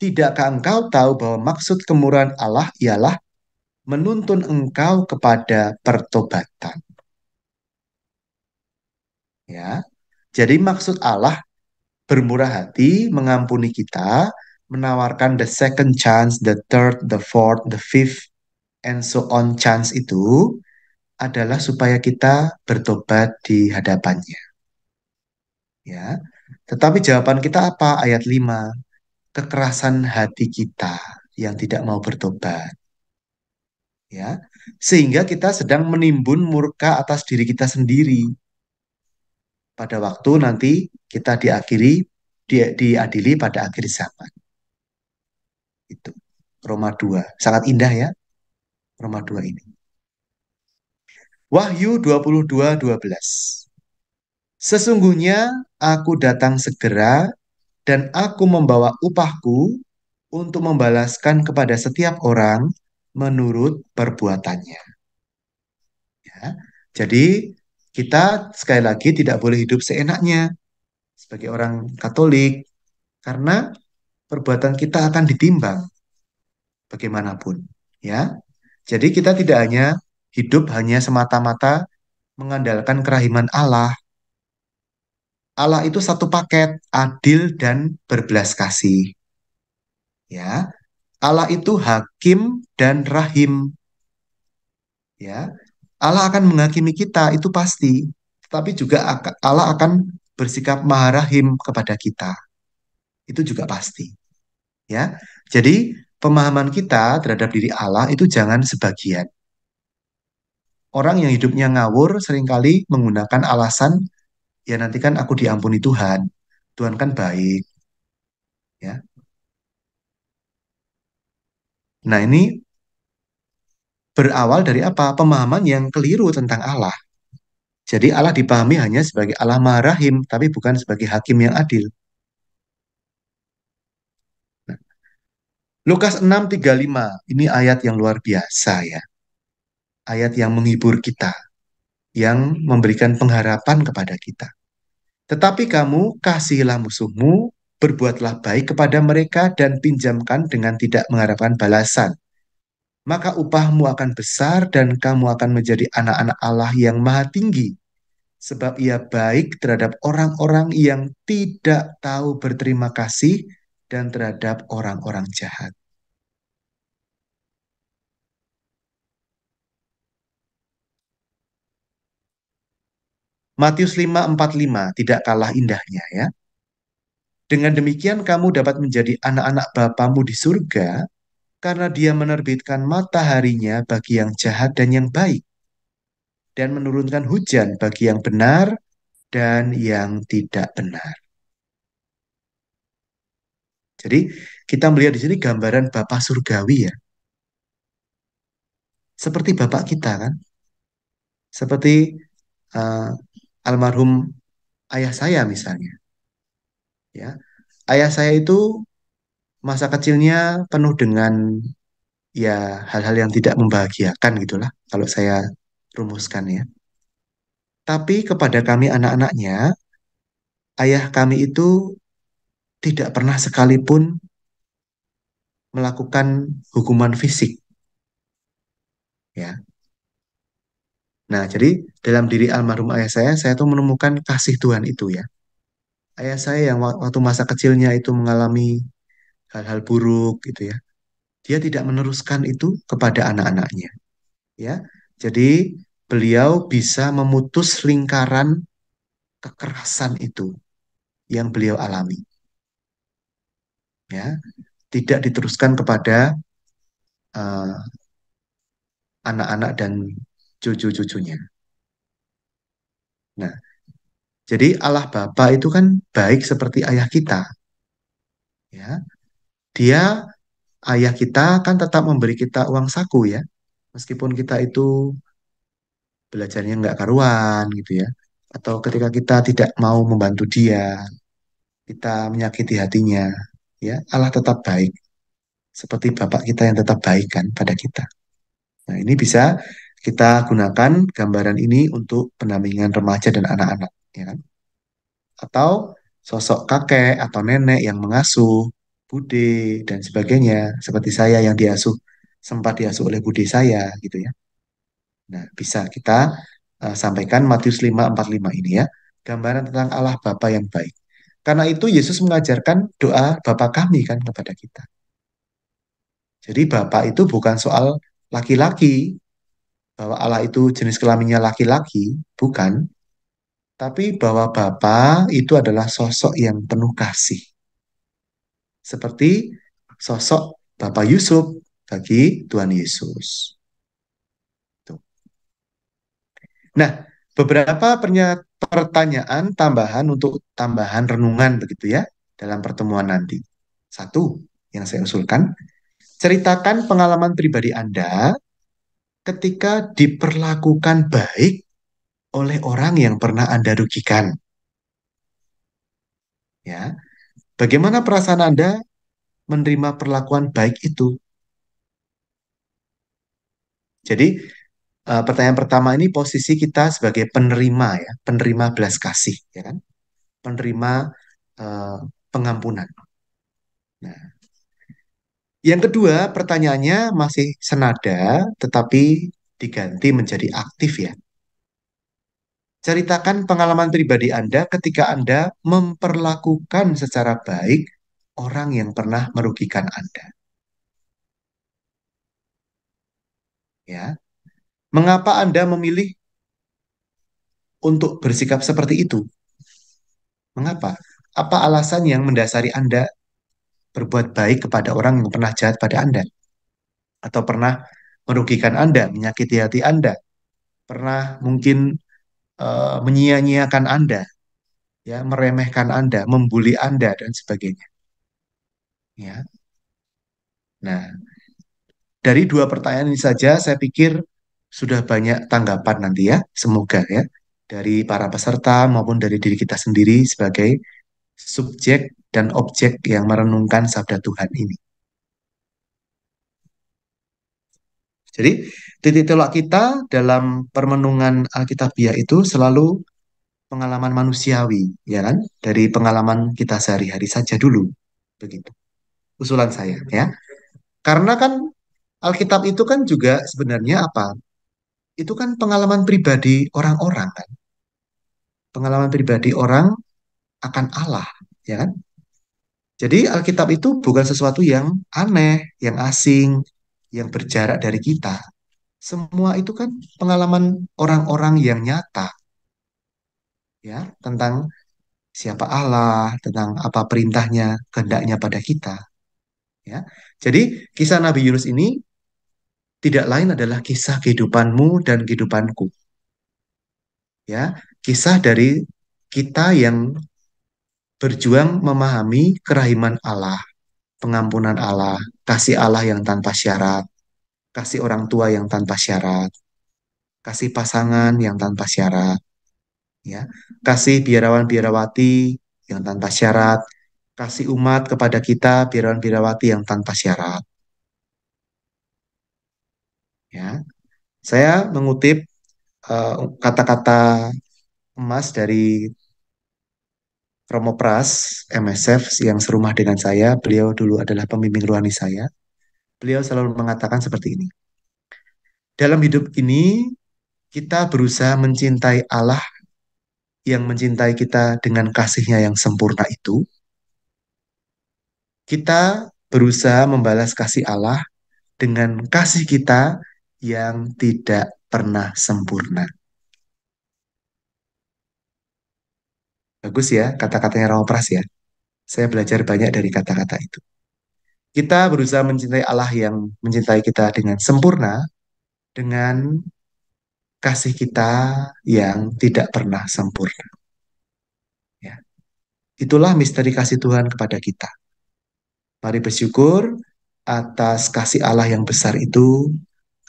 Tidakkah engkau tahu bahwa maksud kemurahan Allah ialah menuntun engkau kepada pertobatan? Ya. Jadi maksud Allah bermurah hati, mengampuni kita, menawarkan the second chance, the third, the fourth, the fifth, and so on chance itu adalah supaya kita bertobat di hadapannya. Ya. Tetapi jawaban kita apa? Ayat 5. Kekerasan hati kita yang tidak mau bertobat. Ya. Sehingga kita sedang menimbun murka atas diri kita sendiri. Pada waktu nanti kita diakhiri di, diadili pada akhir zaman. Itu Roma 2. Sangat indah ya. Roma 2 ini. Wahyu 22, 12. Sesungguhnya aku datang segera dan aku membawa upahku untuk membalaskan kepada setiap orang menurut perbuatannya. Ya, jadi kita sekali lagi tidak boleh hidup seenaknya sebagai orang Katolik karena perbuatan kita akan ditimbang bagaimanapun, ya. Jadi kita tidak hanya hidup hanya semata-mata mengandalkan kerahiman Allah. Allah itu satu paket adil dan berbelas kasih. Ya. Allah itu hakim dan rahim. Ya. Allah akan menghakimi kita itu pasti, tapi juga Allah akan bersikap maha rahim kepada kita. Itu juga pasti. Ya. Jadi pemahaman kita terhadap diri Allah itu jangan sebagian. Orang yang hidupnya ngawur seringkali menggunakan alasan, ya nanti kan aku diampuni Tuhan, Tuhan kan baik. Ya. Nah ini berawal dari apa? Pemahaman yang keliru tentang Allah. Jadi Allah dipahami hanya sebagai Allah marahim tapi bukan sebagai hakim yang adil. Lukas 6:35 ini ayat yang luar biasa ya. Ayat yang menghibur kita, yang memberikan pengharapan kepada kita. Tetapi kamu kasihilah musuhmu, berbuatlah baik kepada mereka dan pinjamkan dengan tidak mengharapkan balasan. Maka upahmu akan besar dan kamu akan menjadi anak-anak Allah yang maha tinggi. Sebab ia baik terhadap orang-orang yang tidak tahu berterima kasih dan terhadap orang-orang jahat. Matius 5:45 tidak kalah indahnya ya. Dengan demikian kamu dapat menjadi anak-anak Bapamu di surga karena dia menerbitkan mataharinya bagi yang jahat dan yang baik dan menurunkan hujan bagi yang benar dan yang tidak benar. Jadi kita melihat di sini gambaran Bapak Surgawi ya. Seperti Bapak kita kan. Seperti uh, almarhum ayah saya misalnya. Ya. Ayah saya itu masa kecilnya penuh dengan ya hal-hal yang tidak membahagiakan gitulah kalau saya rumuskan ya. Tapi kepada kami anak-anaknya, ayah kami itu tidak pernah sekalipun melakukan hukuman fisik. Ya. Nah, jadi dalam diri almarhum ayah saya, saya tuh menemukan kasih Tuhan itu ya. Ayah saya yang waktu masa kecilnya itu mengalami hal-hal buruk gitu ya. Dia tidak meneruskan itu kepada anak-anaknya. Ya. Jadi beliau bisa memutus lingkaran kekerasan itu yang beliau alami ya tidak diteruskan kepada anak eh, anak-anak dan cucu-cucunya. Nah, jadi Allah Bapa itu kan baik seperti ayah kita. Ya. Dia ayah kita kan tetap memberi kita uang saku ya. Meskipun kita itu belajarnya nggak karuan gitu ya. Atau ketika kita tidak mau membantu dia, kita menyakiti hatinya, ya Allah tetap baik seperti Bapak kita yang tetap baik kan pada kita. Nah, ini bisa kita gunakan gambaran ini untuk pendampingan remaja dan anak-anak, ya kan? Atau sosok kakek atau nenek yang mengasuh, bude dan sebagainya, seperti saya yang diasuh sempat diasuh oleh bude saya gitu ya. Nah, bisa kita uh, sampaikan Matius 5:45 ini ya, gambaran tentang Allah Bapa yang baik. Karena itu Yesus mengajarkan doa Bapa kami kan kepada kita. Jadi Bapa itu bukan soal laki-laki, bahwa Allah itu jenis kelaminnya laki-laki, bukan. Tapi bahwa Bapa itu adalah sosok yang penuh kasih. Seperti sosok Bapak Yusuf bagi Tuhan Yesus. Tuh. Nah, beberapa pertanyaan tambahan untuk tambahan renungan begitu ya dalam pertemuan nanti. Satu yang saya usulkan, ceritakan pengalaman pribadi Anda ketika diperlakukan baik oleh orang yang pernah Anda rugikan. Ya. Bagaimana perasaan Anda menerima perlakuan baik itu? Jadi Eh, pertanyaan pertama ini posisi kita sebagai penerima ya, penerima belas kasih ya kan, penerima uh, pengampunan. Nah, yang kedua pertanyaannya masih senada tetapi diganti menjadi aktif ya. Ceritakan pengalaman pribadi Anda ketika Anda memperlakukan secara baik orang yang pernah merugikan Anda. Ya, Mengapa Anda memilih untuk bersikap seperti itu? Mengapa? Apa alasan yang mendasari Anda berbuat baik kepada orang yang pernah jahat pada Anda? Atau pernah merugikan Anda, menyakiti hati Anda? Pernah mungkin uh, menyia-nyiakan Anda, ya, meremehkan Anda, membuli Anda dan sebagainya. Ya. Nah, dari dua pertanyaan ini saja saya pikir sudah banyak tanggapan nanti ya, semoga ya, dari para peserta maupun dari diri kita sendiri sebagai subjek dan objek yang merenungkan sabda Tuhan ini. Jadi, titik tolak kita dalam permenungan Alkitabiah itu selalu pengalaman manusiawi, ya kan? Dari pengalaman kita sehari-hari saja dulu. Begitu. Usulan saya, ya. Karena kan Alkitab itu kan juga sebenarnya apa? itu kan pengalaman pribadi orang-orang kan. Pengalaman pribadi orang akan Allah, ya kan? Jadi Alkitab itu bukan sesuatu yang aneh, yang asing, yang berjarak dari kita. Semua itu kan pengalaman orang-orang yang nyata. Ya, tentang siapa Allah, tentang apa perintahnya, kehendaknya pada kita. Ya. Jadi kisah Nabi Yunus ini tidak lain adalah kisah kehidupanmu dan kehidupanku. Ya, kisah dari kita yang berjuang memahami kerahiman Allah, pengampunan Allah, kasih Allah yang tanpa syarat, kasih orang tua yang tanpa syarat, kasih pasangan yang tanpa syarat, ya, kasih biarawan-biarawati yang tanpa syarat, kasih umat kepada kita biarawan-biarawati yang tanpa syarat. Ya, saya mengutip eh, kata-kata uh, emas dari Romo Pras, MSF yang serumah dengan saya, beliau dulu adalah pembimbing rohani saya. Beliau selalu mengatakan seperti ini. Dalam hidup ini, kita berusaha mencintai Allah yang mencintai kita dengan kasihnya yang sempurna itu. Kita berusaha membalas kasih Allah dengan kasih kita yang tidak pernah sempurna. Bagus ya kata-katanya Ramo Pras ya. Saya belajar banyak dari kata-kata itu. Kita berusaha mencintai Allah yang mencintai kita dengan sempurna, dengan kasih kita yang tidak pernah sempurna. Ya. Itulah misteri kasih Tuhan kepada kita. Mari bersyukur atas kasih Allah yang besar itu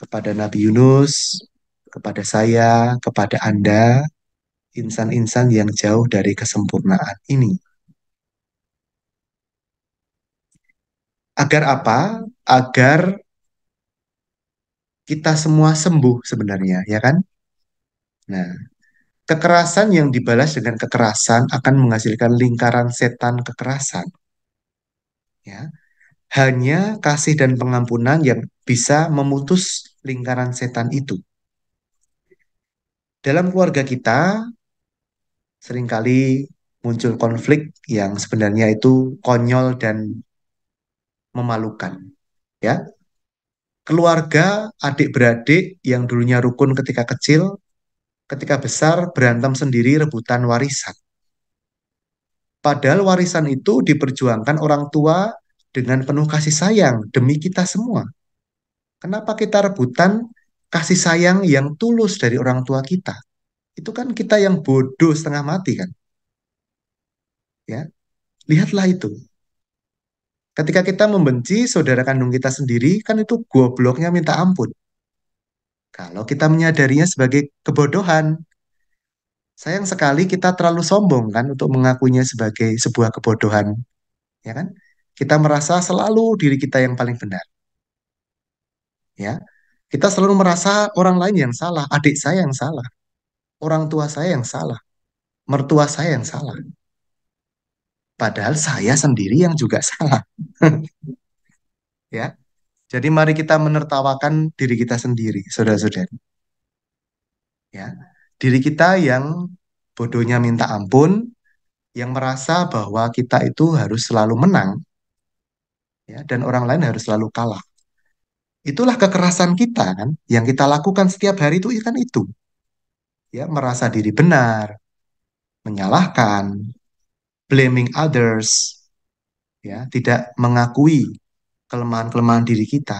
kepada Nabi Yunus, kepada saya, kepada Anda, insan-insan yang jauh dari kesempurnaan ini. Agar apa? Agar kita semua sembuh sebenarnya, ya kan? Nah, kekerasan yang dibalas dengan kekerasan akan menghasilkan lingkaran setan kekerasan. Ya. Hanya kasih dan pengampunan yang bisa memutus lingkaran setan itu. Dalam keluarga kita, seringkali muncul konflik yang sebenarnya itu konyol dan memalukan. Ya, keluarga adik-beradik yang dulunya rukun ketika kecil, ketika besar berantem sendiri rebutan warisan. Padahal warisan itu diperjuangkan orang tua dengan penuh kasih sayang demi kita semua. Kenapa kita rebutan kasih sayang yang tulus dari orang tua kita? Itu kan kita yang bodoh setengah mati kan. Ya. Lihatlah itu. Ketika kita membenci saudara kandung kita sendiri, kan itu gobloknya minta ampun. Kalau kita menyadarinya sebagai kebodohan, sayang sekali kita terlalu sombong kan untuk mengakuinya sebagai sebuah kebodohan, ya kan? Kita merasa selalu diri kita yang paling benar. Ya. Kita selalu merasa orang lain yang salah, adik saya yang salah, orang tua saya yang salah, mertua saya yang salah. Padahal saya sendiri yang juga salah. ya. Jadi mari kita menertawakan diri kita sendiri, saudara-saudari. Ya, diri kita yang bodohnya minta ampun, yang merasa bahwa kita itu harus selalu menang, ya, dan orang lain harus selalu kalah. Itulah kekerasan kita kan, yang kita lakukan setiap hari itu kan itu. Ya, merasa diri benar, menyalahkan, blaming others, ya, tidak mengakui kelemahan-kelemahan diri kita.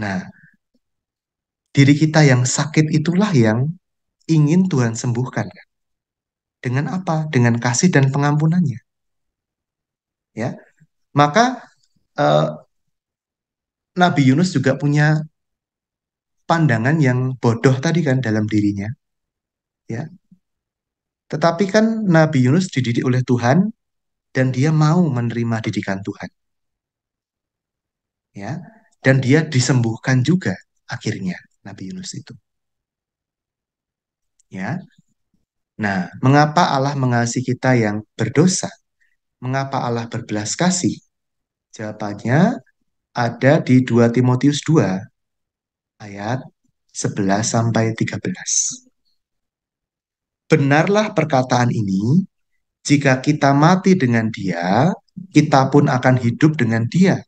Nah, diri kita yang sakit itulah yang ingin Tuhan sembuhkan. Kan? Dengan apa? Dengan kasih dan pengampunannya. Ya, maka eh, Nabi Yunus juga punya pandangan yang bodoh tadi kan dalam dirinya. Ya. Tetapi kan Nabi Yunus dididik oleh Tuhan dan dia mau menerima didikan Tuhan. Ya, dan dia disembuhkan juga akhirnya Nabi Yunus itu. Ya. Nah, mengapa Allah mengasihi kita yang berdosa? Mengapa Allah berbelas kasih? Jawabannya ada di 2 Timotius 2 ayat 11 sampai 13. Benarlah perkataan ini, jika kita mati dengan dia, kita pun akan hidup dengan dia.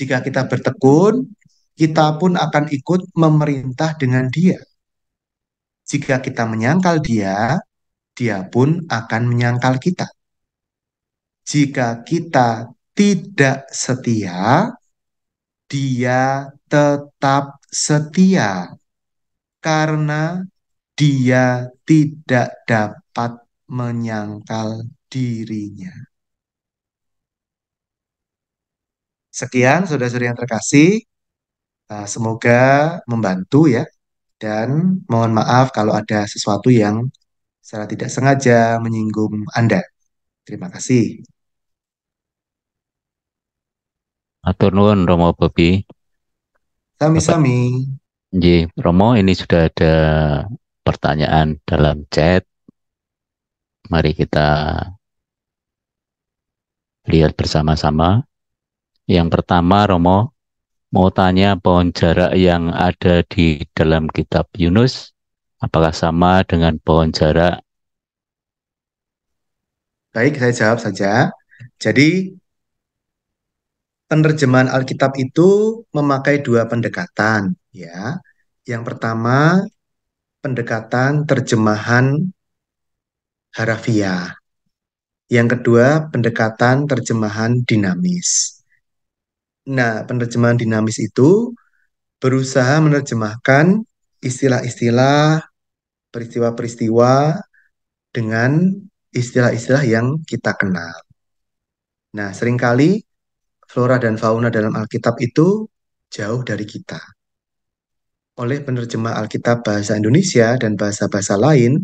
Jika kita bertekun, kita pun akan ikut memerintah dengan dia. Jika kita menyangkal dia, dia pun akan menyangkal kita jika kita tidak setia, dia tetap setia karena dia tidak dapat menyangkal dirinya. Sekian, saudara saudara yang terkasih. Nah, semoga membantu ya. Dan mohon maaf kalau ada sesuatu yang secara tidak sengaja menyinggung Anda. Terima kasih. Atur nuwun Romo Bobi. Sami-sami. Nggih, Romo ini sudah ada pertanyaan dalam chat. Mari kita lihat bersama-sama. Yang pertama Romo mau tanya pohon jarak yang ada di dalam kitab Yunus apakah sama dengan pohon jarak? Baik, saya jawab saja. Jadi penerjemahan Alkitab itu memakai dua pendekatan ya. Yang pertama pendekatan terjemahan harafiah. Yang kedua pendekatan terjemahan dinamis. Nah, penerjemahan dinamis itu berusaha menerjemahkan istilah-istilah peristiwa-peristiwa dengan istilah-istilah yang kita kenal. Nah, seringkali flora dan fauna dalam Alkitab itu jauh dari kita. Oleh penerjemah Alkitab bahasa Indonesia dan bahasa-bahasa lain,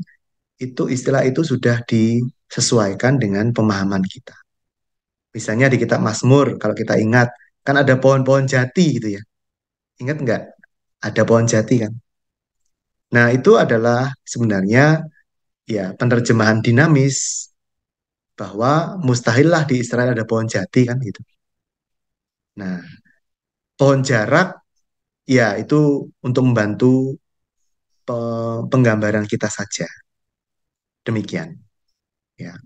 itu istilah itu sudah disesuaikan dengan pemahaman kita. Misalnya di kitab Mazmur, kalau kita ingat, kan ada pohon-pohon jati gitu ya. Ingat nggak? Ada pohon jati kan? Nah itu adalah sebenarnya ya penerjemahan dinamis bahwa mustahillah di Israel ada pohon jati kan gitu. Nah, pohon jarak ya itu untuk membantu penggambaran kita saja. Demikian. Ya.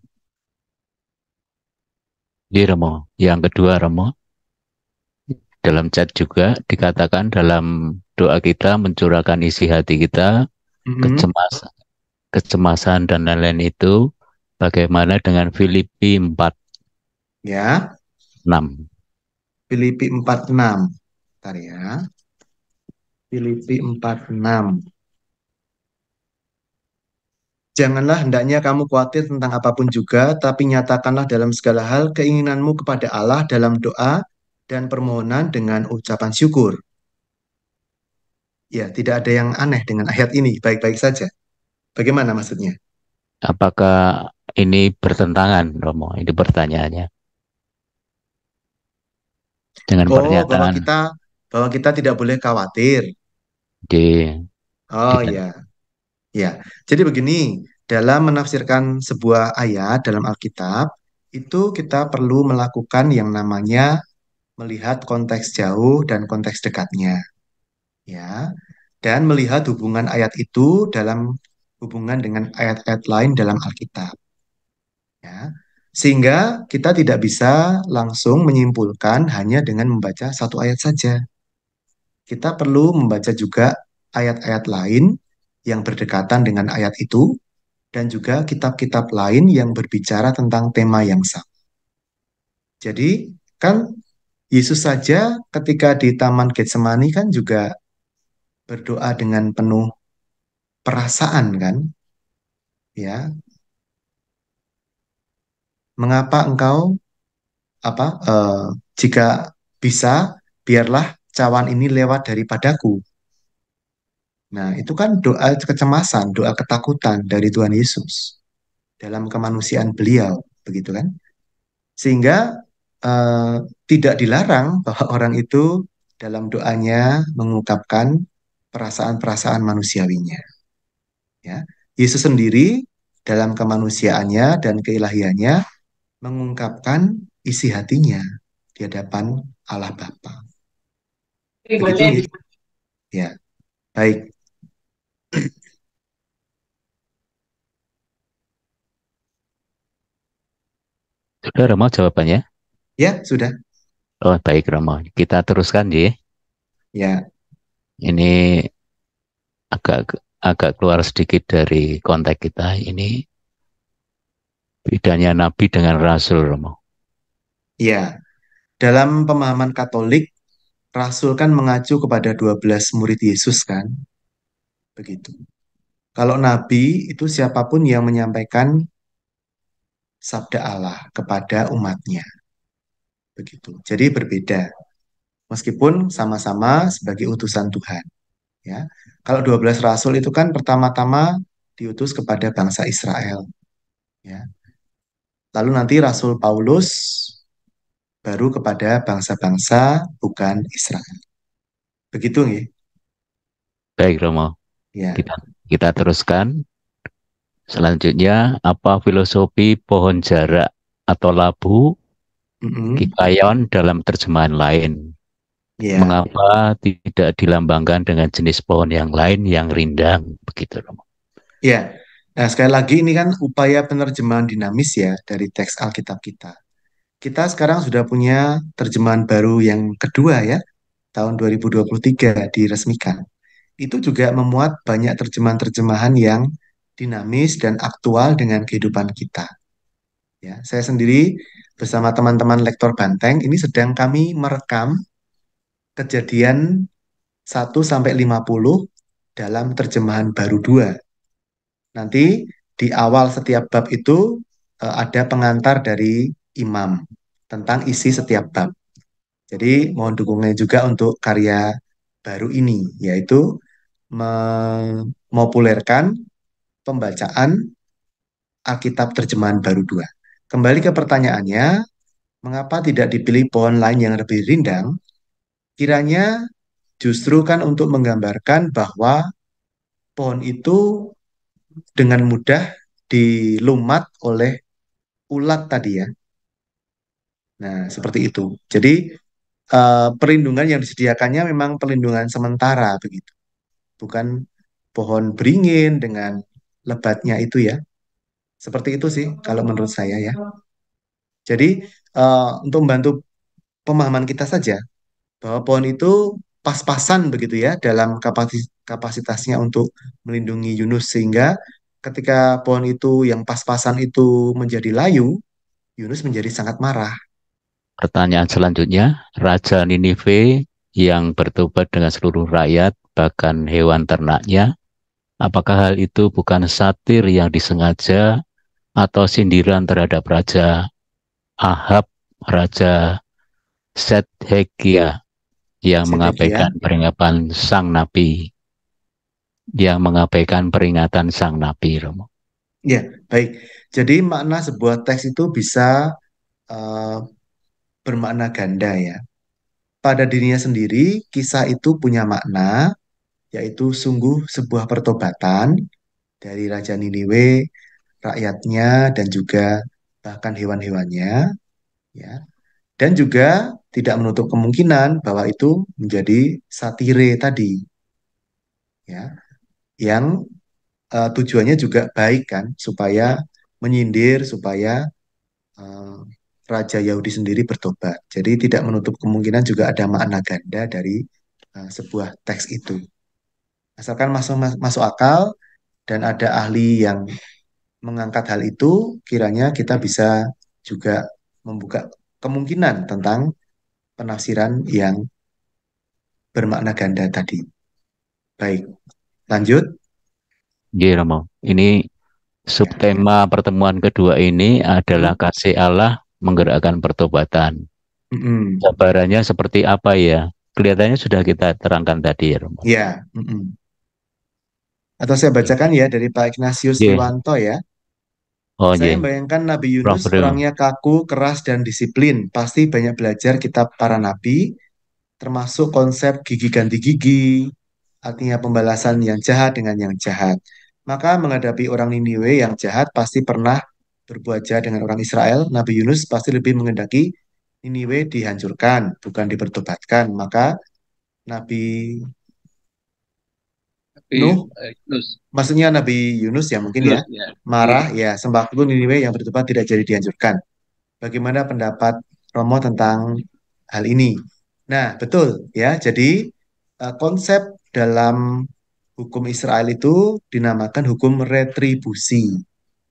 Di iya, Remo, yang kedua Remo, dalam chat juga dikatakan dalam doa kita mencurahkan isi hati kita, mm -hmm. kecemasan, kecemasan dan lain-lain itu bagaimana dengan Filipi 4? Ya. 6. Filipi 46. Bentar ya. Filipi 46. Janganlah hendaknya kamu khawatir tentang apapun juga, tapi nyatakanlah dalam segala hal keinginanmu kepada Allah dalam doa dan permohonan dengan ucapan syukur. Ya, tidak ada yang aneh dengan ayat ini, baik-baik saja. Bagaimana maksudnya? Apakah ini bertentangan, Romo? Ini pertanyaannya dengan oh, pernyataan bahwa kita bahwa kita tidak boleh khawatir. Oke. Oh iya. Ya. Jadi begini, dalam menafsirkan sebuah ayat dalam Alkitab, itu kita perlu melakukan yang namanya melihat konteks jauh dan konteks dekatnya. Ya. Dan melihat hubungan ayat itu dalam hubungan dengan ayat-ayat lain dalam Alkitab. Ya. Sehingga kita tidak bisa langsung menyimpulkan hanya dengan membaca satu ayat saja. Kita perlu membaca juga ayat-ayat lain yang berdekatan dengan ayat itu dan juga kitab-kitab lain yang berbicara tentang tema yang sama. Jadi kan Yesus saja ketika di Taman Getsemani kan juga berdoa dengan penuh perasaan kan? Ya, mengapa engkau apa uh, jika bisa biarlah cawan ini lewat daripadaku. Nah, itu kan doa kecemasan, doa ketakutan dari Tuhan Yesus dalam kemanusiaan beliau, begitu kan? Sehingga uh, tidak dilarang bahwa orang itu dalam doanya mengungkapkan perasaan-perasaan manusiawinya. Ya, Yesus sendiri dalam kemanusiaannya dan keilahiannya mengungkapkan isi hatinya di hadapan Allah Bapa. ya, baik. Sudah Romo jawabannya? Ya, sudah. Oh, baik Romo. Kita teruskan ya. Ya. Ini agak agak keluar sedikit dari konteks kita. Ini bedanya nabi dengan rasul Romo? Ya, dalam pemahaman Katolik, rasul kan mengacu kepada 12 murid Yesus kan? Begitu. Kalau nabi itu siapapun yang menyampaikan sabda Allah kepada umatnya. Begitu. Jadi berbeda. Meskipun sama-sama sebagai utusan Tuhan. Ya. Kalau 12 rasul itu kan pertama-tama diutus kepada bangsa Israel. Ya. Lalu nanti Rasul Paulus baru kepada bangsa-bangsa bukan Israel. Begitu nggih? Baik Romo. Ya. Kita kita teruskan. Selanjutnya apa filosofi pohon jarak atau labu mm-hmm. kikayon dalam terjemahan lain? Ya. Mengapa tidak dilambangkan dengan jenis pohon yang lain yang rindang begitu Romo? Ya. Nah, sekali lagi ini kan upaya penerjemahan dinamis ya dari teks Alkitab kita. Kita sekarang sudah punya terjemahan baru yang kedua ya, tahun 2023 diresmikan. Itu juga memuat banyak terjemahan-terjemahan yang dinamis dan aktual dengan kehidupan kita. Ya, saya sendiri bersama teman-teman lektor Banteng ini sedang kami merekam kejadian 1 sampai 50 dalam terjemahan baru 2 Nanti di awal setiap bab itu eh, ada pengantar dari imam tentang isi setiap bab. Jadi mohon dukungnya juga untuk karya baru ini, yaitu memopulerkan pembacaan Alkitab Terjemahan Baru 2. Kembali ke pertanyaannya, mengapa tidak dipilih pohon lain yang lebih rindang? Kiranya justru kan untuk menggambarkan bahwa pohon itu dengan mudah dilumat oleh ulat tadi ya. Nah, seperti itu. Jadi uh, perlindungan yang disediakannya memang perlindungan sementara begitu. Bukan pohon beringin dengan lebatnya itu ya. Seperti itu sih kalau menurut saya ya. Jadi uh, untuk membantu pemahaman kita saja bahwa pohon itu pas-pasan begitu ya dalam kapasitasnya untuk melindungi Yunus sehingga ketika pohon itu yang pas-pasan itu menjadi layu, Yunus menjadi sangat marah. Pertanyaan selanjutnya, Raja Ninive yang bertobat dengan seluruh rakyat, bahkan hewan ternaknya, apakah hal itu bukan satir yang disengaja atau sindiran terhadap Raja Ahab, Raja Sethekia yang mengabaikan ya. peringatan sang nabi. yang mengabaikan peringatan sang nabi, Romo. Ya, baik. Jadi makna sebuah teks itu bisa uh, bermakna ganda ya. Pada dirinya sendiri, kisah itu punya makna, yaitu sungguh sebuah pertobatan dari Raja Niniwe, rakyatnya, dan juga bahkan hewan-hewannya. Ya. Dan juga tidak menutup kemungkinan bahwa itu menjadi satire tadi. Ya. Yang uh, tujuannya juga baik kan supaya menyindir supaya uh, raja Yahudi sendiri bertobat. Jadi tidak menutup kemungkinan juga ada makna ganda dari uh, sebuah teks itu. Asalkan masuk masuk akal dan ada ahli yang mengangkat hal itu, kiranya kita bisa juga membuka kemungkinan tentang penafsiran yang bermakna ganda tadi. Baik, lanjut. Ya Romo. Ini subtema pertemuan kedua ini adalah hmm. kasih Allah menggerakkan pertobatan. Mm -mm. Jabarannya seperti apa ya? Kelihatannya sudah kita terangkan tadi, ya, Romo. Ya. Mm -mm. Atau saya bacakan ya dari Pak Ignatius yeah. Iwanto ya. Oh, Saya yeah. Iya. bayangkan Nabi Yunus Proper. orangnya kaku, keras, dan disiplin. Pasti banyak belajar kitab para nabi, termasuk konsep gigi ganti gigi, artinya pembalasan yang jahat dengan yang jahat. Maka menghadapi orang Niniwe yang jahat pasti pernah berbuat jahat dengan orang Israel. Nabi Yunus pasti lebih mengendaki Niniwe dihancurkan, bukan dipertobatkan. Maka Nabi Nuh, eh, Yunus. maksudnya Nabi Yunus ya mungkin Yunus, ya, iya, iya. Iya. ya, marah ya, ya sembah Niniwe yang berdebat tidak jadi dianjurkan. Bagaimana pendapat Romo tentang hal ini? Nah, betul ya. Jadi uh, konsep dalam hukum Israel itu dinamakan hukum retribusi.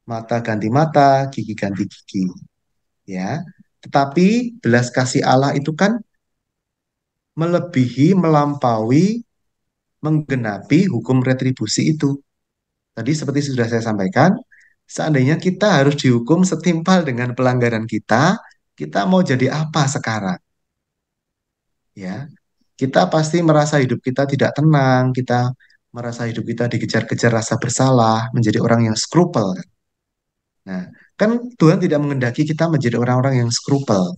Mata ganti mata, gigi ganti gigi. Ya. Tetapi belas kasih Allah itu kan melebihi melampaui menggenapi hukum retribusi itu. Tadi seperti sudah saya sampaikan, seandainya kita harus dihukum setimpal dengan pelanggaran kita, kita mau jadi apa sekarang? Ya, kita pasti merasa hidup kita tidak tenang, kita merasa hidup kita dikejar-kejar rasa bersalah, menjadi orang yang skrupel. Nah, kan Tuhan tidak mengendaki kita menjadi orang-orang yang skrupel,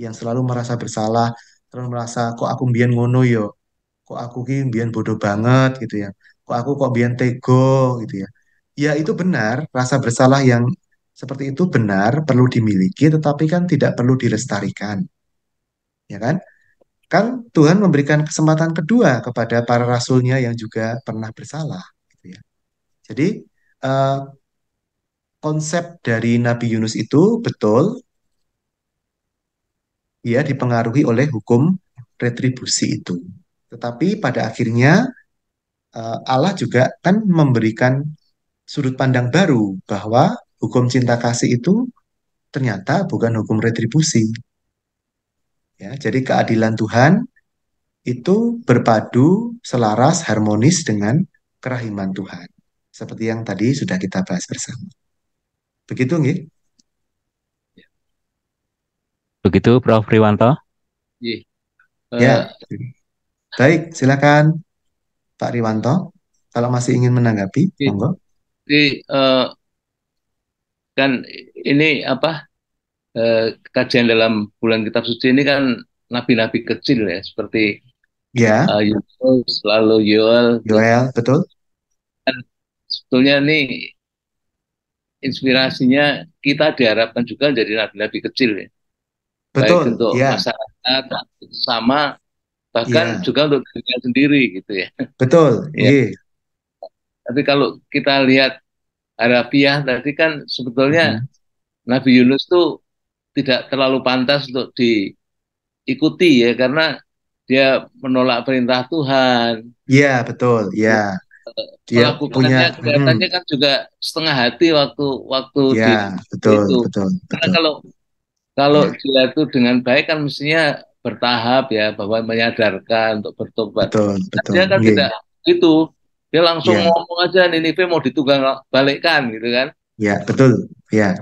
yang selalu merasa bersalah, terus merasa kok aku mbien ngono yo, ya? kok aku ki biar bodoh banget gitu ya kok aku kok biar tego gitu ya ya itu benar rasa bersalah yang seperti itu benar perlu dimiliki tetapi kan tidak perlu dilestarikan ya kan kan Tuhan memberikan kesempatan kedua kepada para rasulnya yang juga pernah bersalah gitu ya jadi uh, konsep dari Nabi Yunus itu betul ya dipengaruhi oleh hukum retribusi itu tetapi pada akhirnya eh, Allah juga kan memberikan sudut pandang baru bahwa hukum cinta kasih itu ternyata bukan hukum retribusi. Ya, jadi keadilan Tuhan itu berpadu selaras harmonis dengan kerahiman Tuhan. Seperti yang tadi sudah kita bahas bersama. Begitu nggih? Begitu Prof Riwanto? Iya. Uh, eh, Baik, silakan Pak Riwanto. Kalau masih ingin menanggapi, di, monggo. Di, uh, eh, kan ini apa uh, kajian dalam bulan kitab suci ini kan nabi-nabi kecil ya seperti ya yeah. uh, Yusuf lalu Yoel Yoel betul dan sebetulnya ini inspirasinya kita diharapkan juga jadi nabi-nabi kecil ya betul baik untuk yeah. masyarakat sama bahkan yeah. juga untuk dirinya sendiri gitu ya. Betul. ya. Yeah. Tapi kalau kita lihat harafiah tadi kan sebetulnya mm-hmm. Nabi Yunus itu tidak terlalu pantas untuk diikuti ya karena dia menolak perintah Tuhan. Iya yeah, betul. Iya. Yeah. Dia punya mm-hmm. kelihatannya mm. kan juga setengah hati waktu waktu yeah, di, betul, itu. Betul, betul. Karena kalau kalau yeah. dia itu dengan baik kan mestinya bertahap ya bahwa menyadarkan untuk bertobat. Betul, nah, betul. Dia kan yeah. tidak itu dia langsung yeah. ngomong aja Ninive mau ditugang balikkan gitu kan? Ya yeah, betul, ya. Yeah.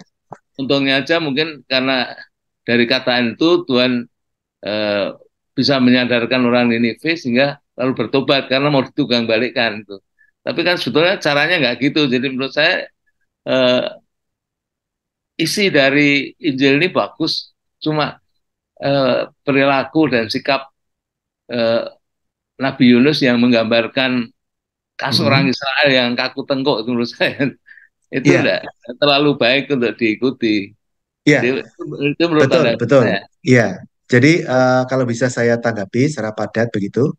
Untungnya aja mungkin karena dari kataan itu Tuhan e, bisa menyadarkan orang Ninive sehingga lalu bertobat karena mau ditugang balikkan itu. Tapi kan sebetulnya caranya nggak gitu. Jadi menurut saya eh, isi dari Injil ini bagus, cuma eh, perilaku dan sikap eh, Nabi Yunus yang menggambarkan kasus hmm. orang Israel yang kaku tengkuk menurut saya itu tidak iya. terlalu baik untuk diikuti. Iya. Yeah. Itu, itu menurut betul, anda, betul. Iya. Jadi uh, kalau bisa saya tanggapi secara padat begitu,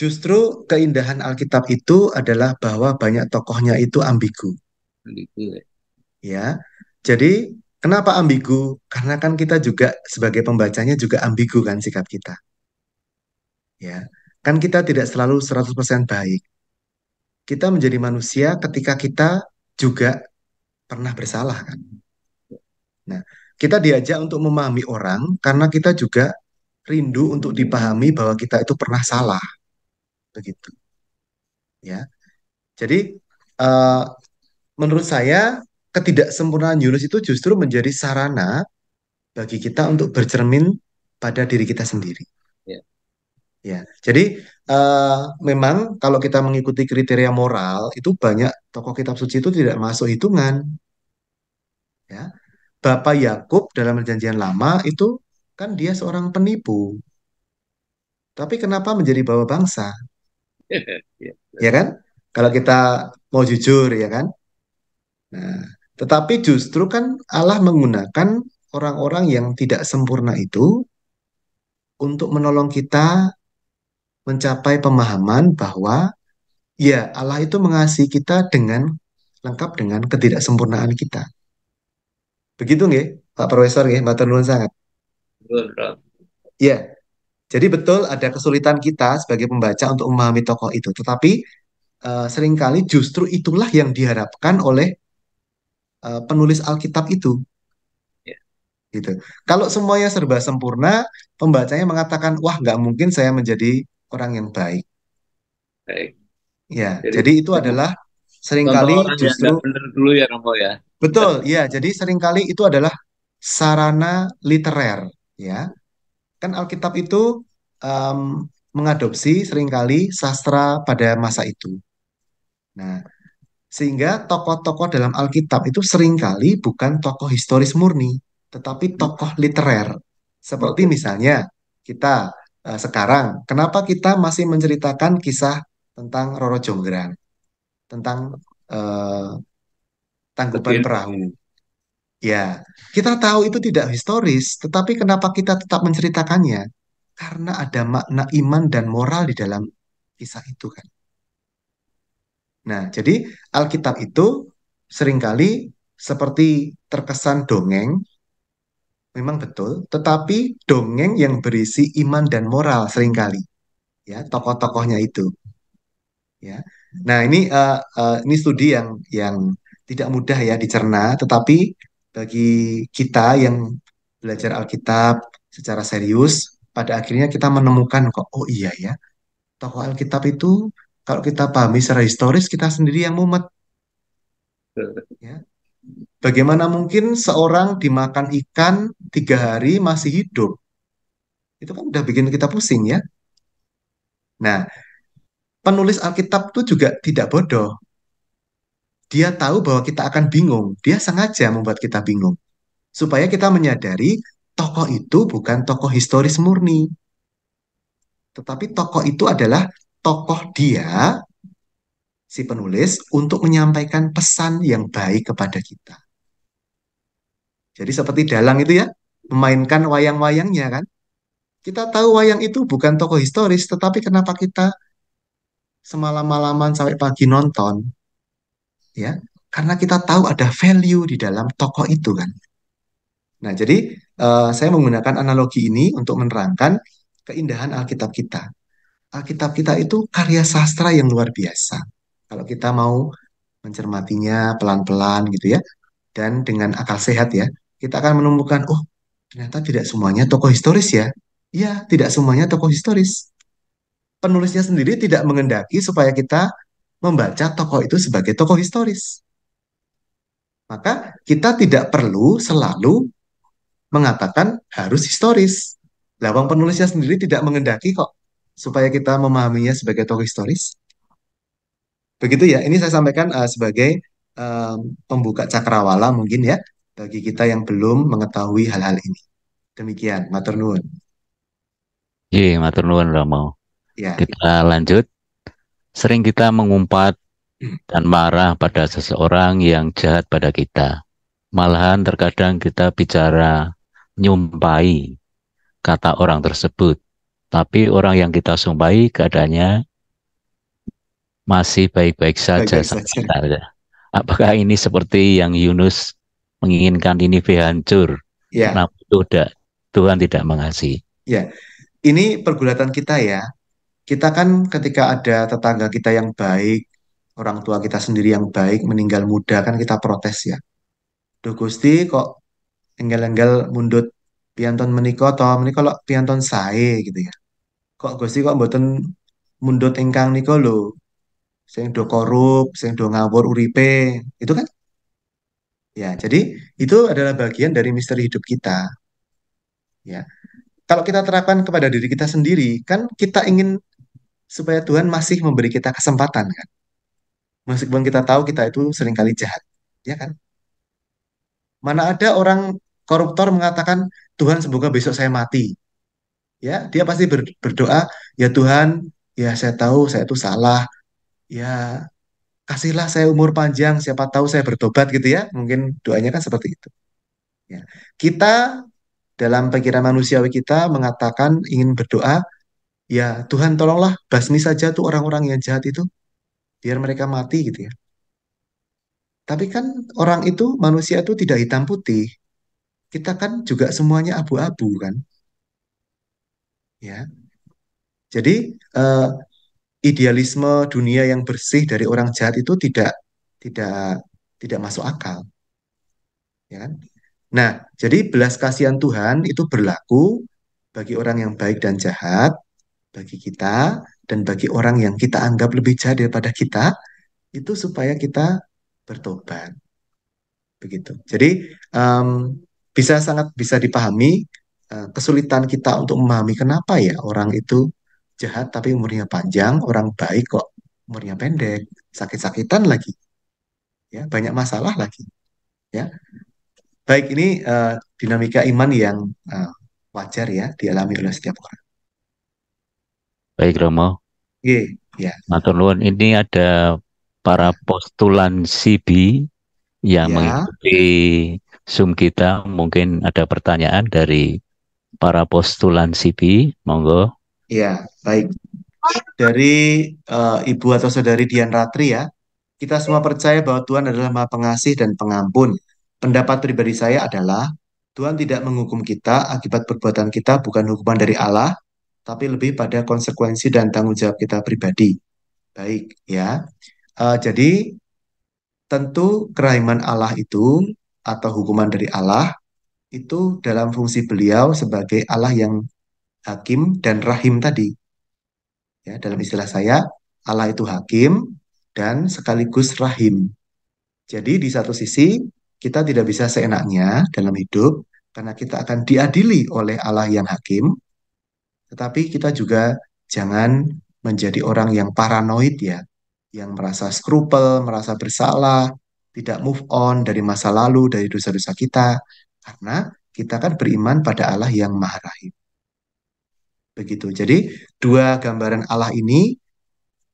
justru keindahan Alkitab itu adalah bahwa banyak tokohnya itu ambigu. Ambigu. Ya. Iya. Jadi Kenapa ambigu? Karena kan kita juga sebagai pembacanya juga ambigu kan sikap kita. Ya, kan kita tidak selalu 100% baik. Kita menjadi manusia ketika kita juga pernah bersalah kan. Nah, kita diajak untuk memahami orang karena kita juga rindu untuk dipahami bahwa kita itu pernah salah. Begitu. Ya. Jadi uh, menurut saya ketidaksempurnaan Yunus itu justru menjadi sarana bagi kita untuk bercermin pada diri kita sendiri. Ya, ya. jadi uh, memang kalau kita mengikuti kriteria moral itu banyak tokoh kitab suci itu tidak masuk hitungan. Ya, Bapak Yakub dalam perjanjian lama itu kan dia seorang penipu. Tapi kenapa menjadi bawa bangsa? Ya, ya. ya kan? Kalau kita mau jujur ya kan? Nah, tetapi justru kan Allah menggunakan orang-orang yang tidak sempurna itu untuk menolong kita mencapai pemahaman bahwa ya Allah itu mengasihi kita dengan lengkap dengan ketidaksempurnaan kita. Begitu nggih, Pak Profesor nggih, matur nuwun sangat. Ya. Jadi betul ada kesulitan kita sebagai pembaca untuk memahami tokoh itu, tetapi uh, seringkali justru itulah yang diharapkan oleh Eh, penulis Alkitab itu. Yeah. Gitu. Kalau semuanya serba sempurna, pembacanya mengatakan, wah nggak mungkin saya menjadi orang yang baik. Baik. Ya, jadi, jadi itu adalah seringkali justru benar dulu ya Romo ya. Betul, ya. Jadi seringkali itu adalah sarana literer, ya. Kan Alkitab itu um, mengadopsi seringkali sastra pada masa itu. Nah, sehingga tokoh-tokoh dalam Alkitab itu seringkali bukan tokoh historis murni, tetapi tokoh literer. Seperti misalnya kita uh, sekarang, kenapa kita masih menceritakan kisah tentang Roro Jonggrang, tentang eh, perahu. Ya, kita tahu itu tidak historis, tetapi kenapa kita tetap menceritakannya? Karena ada makna iman dan moral di dalam kisah itu kan. Nah, jadi Alkitab itu seringkali seperti terkesan dongeng, memang betul, tetapi dongeng yang berisi iman dan moral seringkali. Ya, tokoh-tokohnya itu. Ya. Nah, ini uh, uh, ini studi yang yang tidak mudah ya dicerna, tetapi bagi kita yang belajar Alkitab secara serius, pada akhirnya kita menemukan kok, oh iya ya, tokoh Alkitab itu kalau kita pahami secara historis, kita sendiri yang mumet. Ya. Bagaimana mungkin seorang dimakan ikan tiga hari masih hidup? Itu kan udah bikin kita pusing ya. Nah, penulis Alkitab itu juga tidak bodoh. Dia tahu bahwa kita akan bingung. Dia sengaja membuat kita bingung. Supaya kita menyadari tokoh itu bukan tokoh historis murni. Tetapi tokoh itu adalah tokoh dia, si penulis, untuk menyampaikan pesan yang baik kepada kita. Jadi seperti dalang itu ya, memainkan wayang-wayangnya kan. Kita tahu wayang itu bukan tokoh historis, tetapi kenapa kita semalam-malaman sampai pagi nonton? Ya, karena kita tahu ada value di dalam tokoh itu kan. Nah, jadi uh, saya menggunakan analogi ini untuk menerangkan keindahan Alkitab kita. Alkitab kita itu karya sastra yang luar biasa. Kalau kita mau mencermatinya pelan-pelan gitu ya, dan dengan akal sehat ya, kita akan menemukan, oh ternyata tidak semuanya tokoh historis ya. Iya, tidak semuanya tokoh historis. Penulisnya sendiri tidak mengendaki supaya kita membaca tokoh itu sebagai tokoh historis. Maka kita tidak perlu selalu mengatakan harus historis. Lawang penulisnya sendiri tidak mengendaki kok supaya kita memahaminya sebagai tokoh historis. Begitu ya, ini saya sampaikan uh, sebagai uh, pembuka cakrawala mungkin ya bagi kita yang belum mengetahui hal-hal ini. Demikian, matur nuwun. Iya, matur nuwun Romo. Ya. Kita lanjut. Sering kita mengumpat dan marah pada seseorang yang jahat pada kita. Malahan terkadang kita bicara nyumpai kata orang tersebut tapi orang yang kita sumpahi keadaannya masih baik-baik saja. Baik -baik saja. Apakah ini seperti yang Yunus menginginkan ini hancur? Ya. Namun tidak, Tuhan tidak mengasihi. Ya, ini pergulatan kita ya. Kita kan ketika ada tetangga kita yang baik, orang tua kita sendiri yang baik meninggal muda kan kita protes ya. Duh Gusti kok enggel-enggel mundut pianton menikah atau menikah lo pianton saya gitu ya kok gue sih kok mboten mundut ingkang nih lho sing do korup sing do ngawur uripe itu kan ya jadi itu adalah bagian dari misteri hidup kita ya kalau kita terapkan kepada diri kita sendiri kan kita ingin supaya Tuhan masih memberi kita kesempatan kan meskipun kita tahu kita itu seringkali jahat ya kan mana ada orang koruptor mengatakan Tuhan semoga besok saya mati ya dia pasti ber, berdoa ya Tuhan ya saya tahu saya itu salah ya kasihlah saya umur panjang siapa tahu saya bertobat gitu ya mungkin doanya kan seperti itu ya kita dalam pikiran manusiawi kita mengatakan ingin berdoa ya Tuhan tolonglah basmi saja tuh orang-orang yang jahat itu biar mereka mati gitu ya tapi kan orang itu, manusia itu tidak hitam putih. Kita kan juga semuanya abu-abu kan ya. Jadi uh, idealisme dunia yang bersih dari orang jahat itu tidak tidak tidak masuk akal. Ya kan? Nah, jadi belas kasihan Tuhan itu berlaku bagi orang yang baik dan jahat, bagi kita dan bagi orang yang kita anggap lebih jahat daripada kita, itu supaya kita bertobat. Begitu. Jadi um, bisa sangat bisa dipahami Eh, kesulitan kita untuk memahami kenapa ya orang itu jahat tapi umurnya panjang, orang baik kok umurnya pendek, sakit-sakitan lagi, ya banyak masalah lagi, ya. Baik ini uh, dinamika iman yang uh, wajar ya dialami oleh setiap orang. Baik Romo. Iya. Yeah, yeah. ini ada para postulan Sibi yang yeah. mengikuti Zoom kita mungkin ada pertanyaan dari para postulan CP, monggo. Iya, baik. Dari uh, ibu atau saudari Dian Ratri ya, kita semua percaya bahwa Tuhan adalah Maha Pengasih dan Pengampun. Pendapat pribadi saya adalah Tuhan tidak menghukum kita akibat perbuatan kita bukan hukuman dari Allah, tapi lebih pada konsekuensi dan tanggung jawab kita pribadi. Baik, ya. Uh, jadi tentu keraiman Allah itu atau hukuman dari Allah itu dalam fungsi beliau sebagai Allah yang hakim dan rahim tadi. Ya, dalam istilah saya, Allah itu hakim dan sekaligus rahim. Jadi di satu sisi kita tidak bisa seenaknya dalam hidup karena kita akan diadili oleh Allah yang hakim. Tetapi kita juga jangan menjadi orang yang paranoid ya, yang merasa skrupel, merasa bersalah, tidak move on dari masa lalu, dari dosa-dosa kita, karena kita kan beriman pada Allah yang Maha Rahim. Begitu. Jadi dua gambaran Allah ini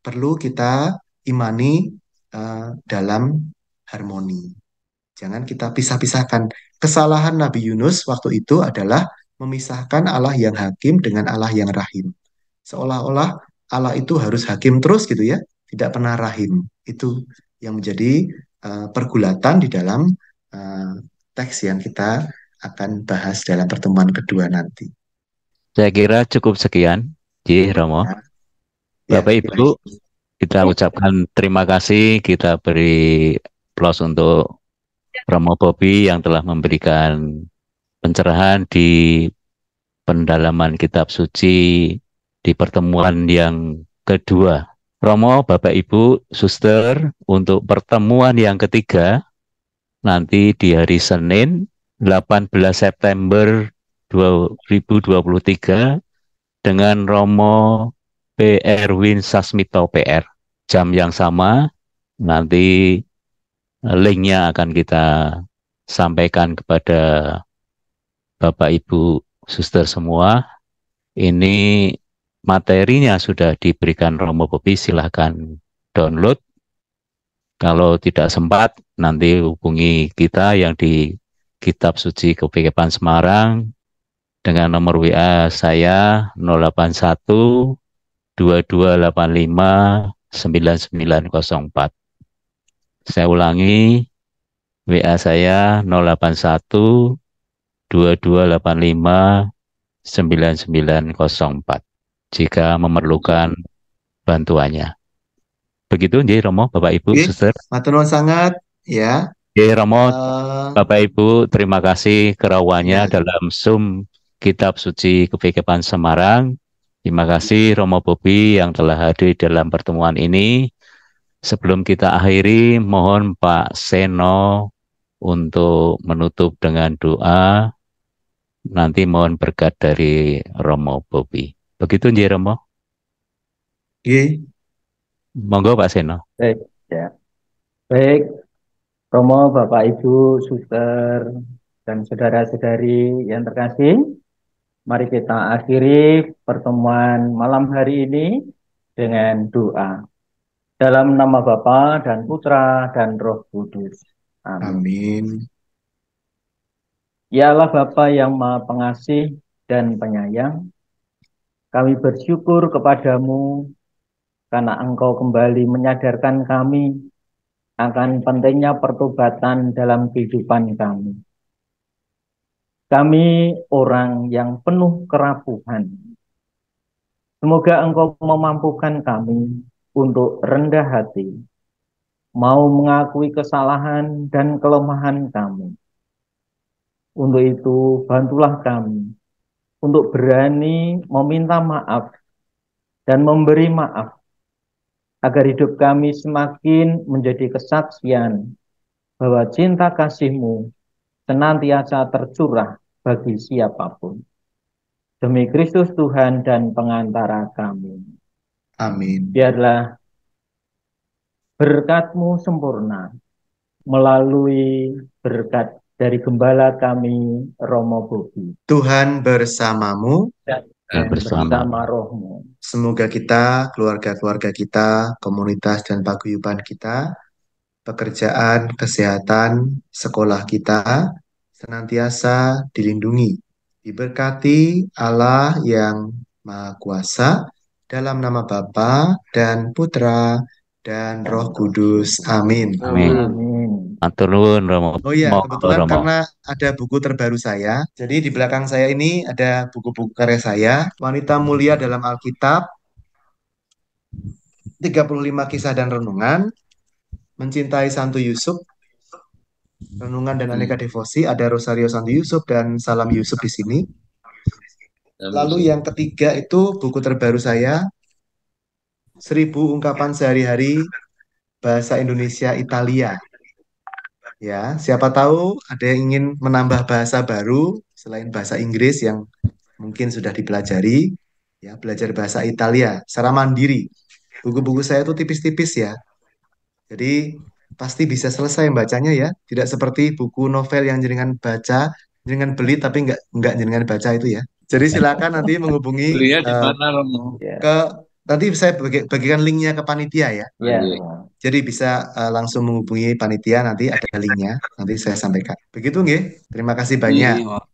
perlu kita imani uh, dalam harmoni. Jangan kita pisah-pisahkan. Kesalahan Nabi Yunus waktu itu adalah memisahkan Allah yang hakim dengan Allah yang rahim. Seolah-olah Allah itu harus hakim terus gitu ya, tidak pernah rahim. Itu yang menjadi uh, pergulatan di dalam uh, teks yang kita akan bahas dalam pertemuan kedua nanti. Saya kira cukup sekian, Ji Romo. Ya. Bapak ya, Ibu, kita ucapkan terima kasih, kita beri plus untuk Romo Bobi yang telah memberikan pencerahan di pendalaman kitab suci di pertemuan yang kedua. Romo, Bapak Ibu, Suster, untuk pertemuan yang ketiga nanti di hari Senin 18 September 2023 dengan Romo P. Erwin Sasmito PR. Jam yang sama nanti eh, linknya akan kita sampaikan kepada Bapak Ibu Suster semua. Ini materinya sudah diberikan Romo Bobi, silahkan download kalau tidak sempat, nanti hubungi kita yang di Kitab Suci Kepikapan Semarang dengan nomor WA saya 081 2285 9904. Saya ulangi WA saya 081 2285 9904 jika memerlukan bantuannya begitu Jadi Romo Bapak Ibu okay. Suster Maturnuwun sangat ya Jadi Romo uh, Bapak Ibu terima kasih kerawannya ya. dalam Zoom Kitab Suci Kepikiran Semarang Terima kasih Romo Bobi yang telah hadir dalam pertemuan ini. Sebelum kita akhiri, mohon Pak Seno untuk menutup dengan doa. Nanti mohon berkat dari Romo Bobi. Begitu jadi Romo. okay. Monggo Pak Seno. Baik, ya. Baik, Romo, Bapak Ibu, Suster, dan saudara-saudari yang terkasih. Mari kita akhiri pertemuan malam hari ini dengan doa. Dalam nama Bapa dan Putra dan Roh Kudus. Amin. Amin. Ya Allah Bapa yang Maha Pengasih dan Penyayang, kami bersyukur kepadamu karena engkau kembali menyadarkan kami akan pentingnya pertobatan dalam kehidupan kami. Kami orang yang penuh kerapuhan. Semoga engkau memampukan kami untuk rendah hati, mau mengakui kesalahan dan kelemahan kami. Untuk itu, bantulah kami untuk berani meminta maaf dan memberi maaf agar hidup kami semakin menjadi kesaksian bahwa cinta kasihMu senantiasa tercurah bagi siapapun. Demi Kristus Tuhan dan pengantara kami. Amin. Biarlah berkatMu sempurna melalui berkat dari gembala kami Romo Bobi. Tuhan bersamamu dan bersama rohmu. Semoga kita, keluarga-keluarga kita, komunitas dan paguyuban kita, pekerjaan, kesehatan, sekolah kita, senantiasa dilindungi, diberkati Allah yang Maha Kuasa, dalam nama Bapa dan Putra dan Roh Kudus. Amin. Amin. Amin. Romo. Oh iya, kebetulan Romo. karena ada buku terbaru saya. Jadi di belakang saya ini ada buku-buku karya saya, Wanita Mulia dalam Alkitab, 35 kisah dan renungan, Mencintai Santo Yusuf, Renungan dan Aneka Devosi, ada Rosario Santo Yusuf dan Salam Yusuf di sini. Lalu yang ketiga itu buku terbaru saya, seribu ungkapan sehari-hari bahasa Indonesia Italia. Ya, siapa tahu ada yang ingin menambah bahasa baru selain bahasa Inggris yang mungkin sudah dipelajari, ya belajar bahasa Italia secara mandiri. Buku-buku saya itu tipis-tipis ya. Jadi pasti bisa selesai membacanya ya. Tidak seperti buku novel yang jenengan baca, jenengan beli tapi nggak nggak jenengan baca itu ya. Jadi silakan nanti menghubungi uh, ke nanti saya bagi, bagikan linknya ke panitia ya. Yeah. Iya. Jadi bisa uh, langsung menghubungi panitia nanti ada linknya nanti saya sampaikan. Begitu nggih. Terima kasih banyak. Iya,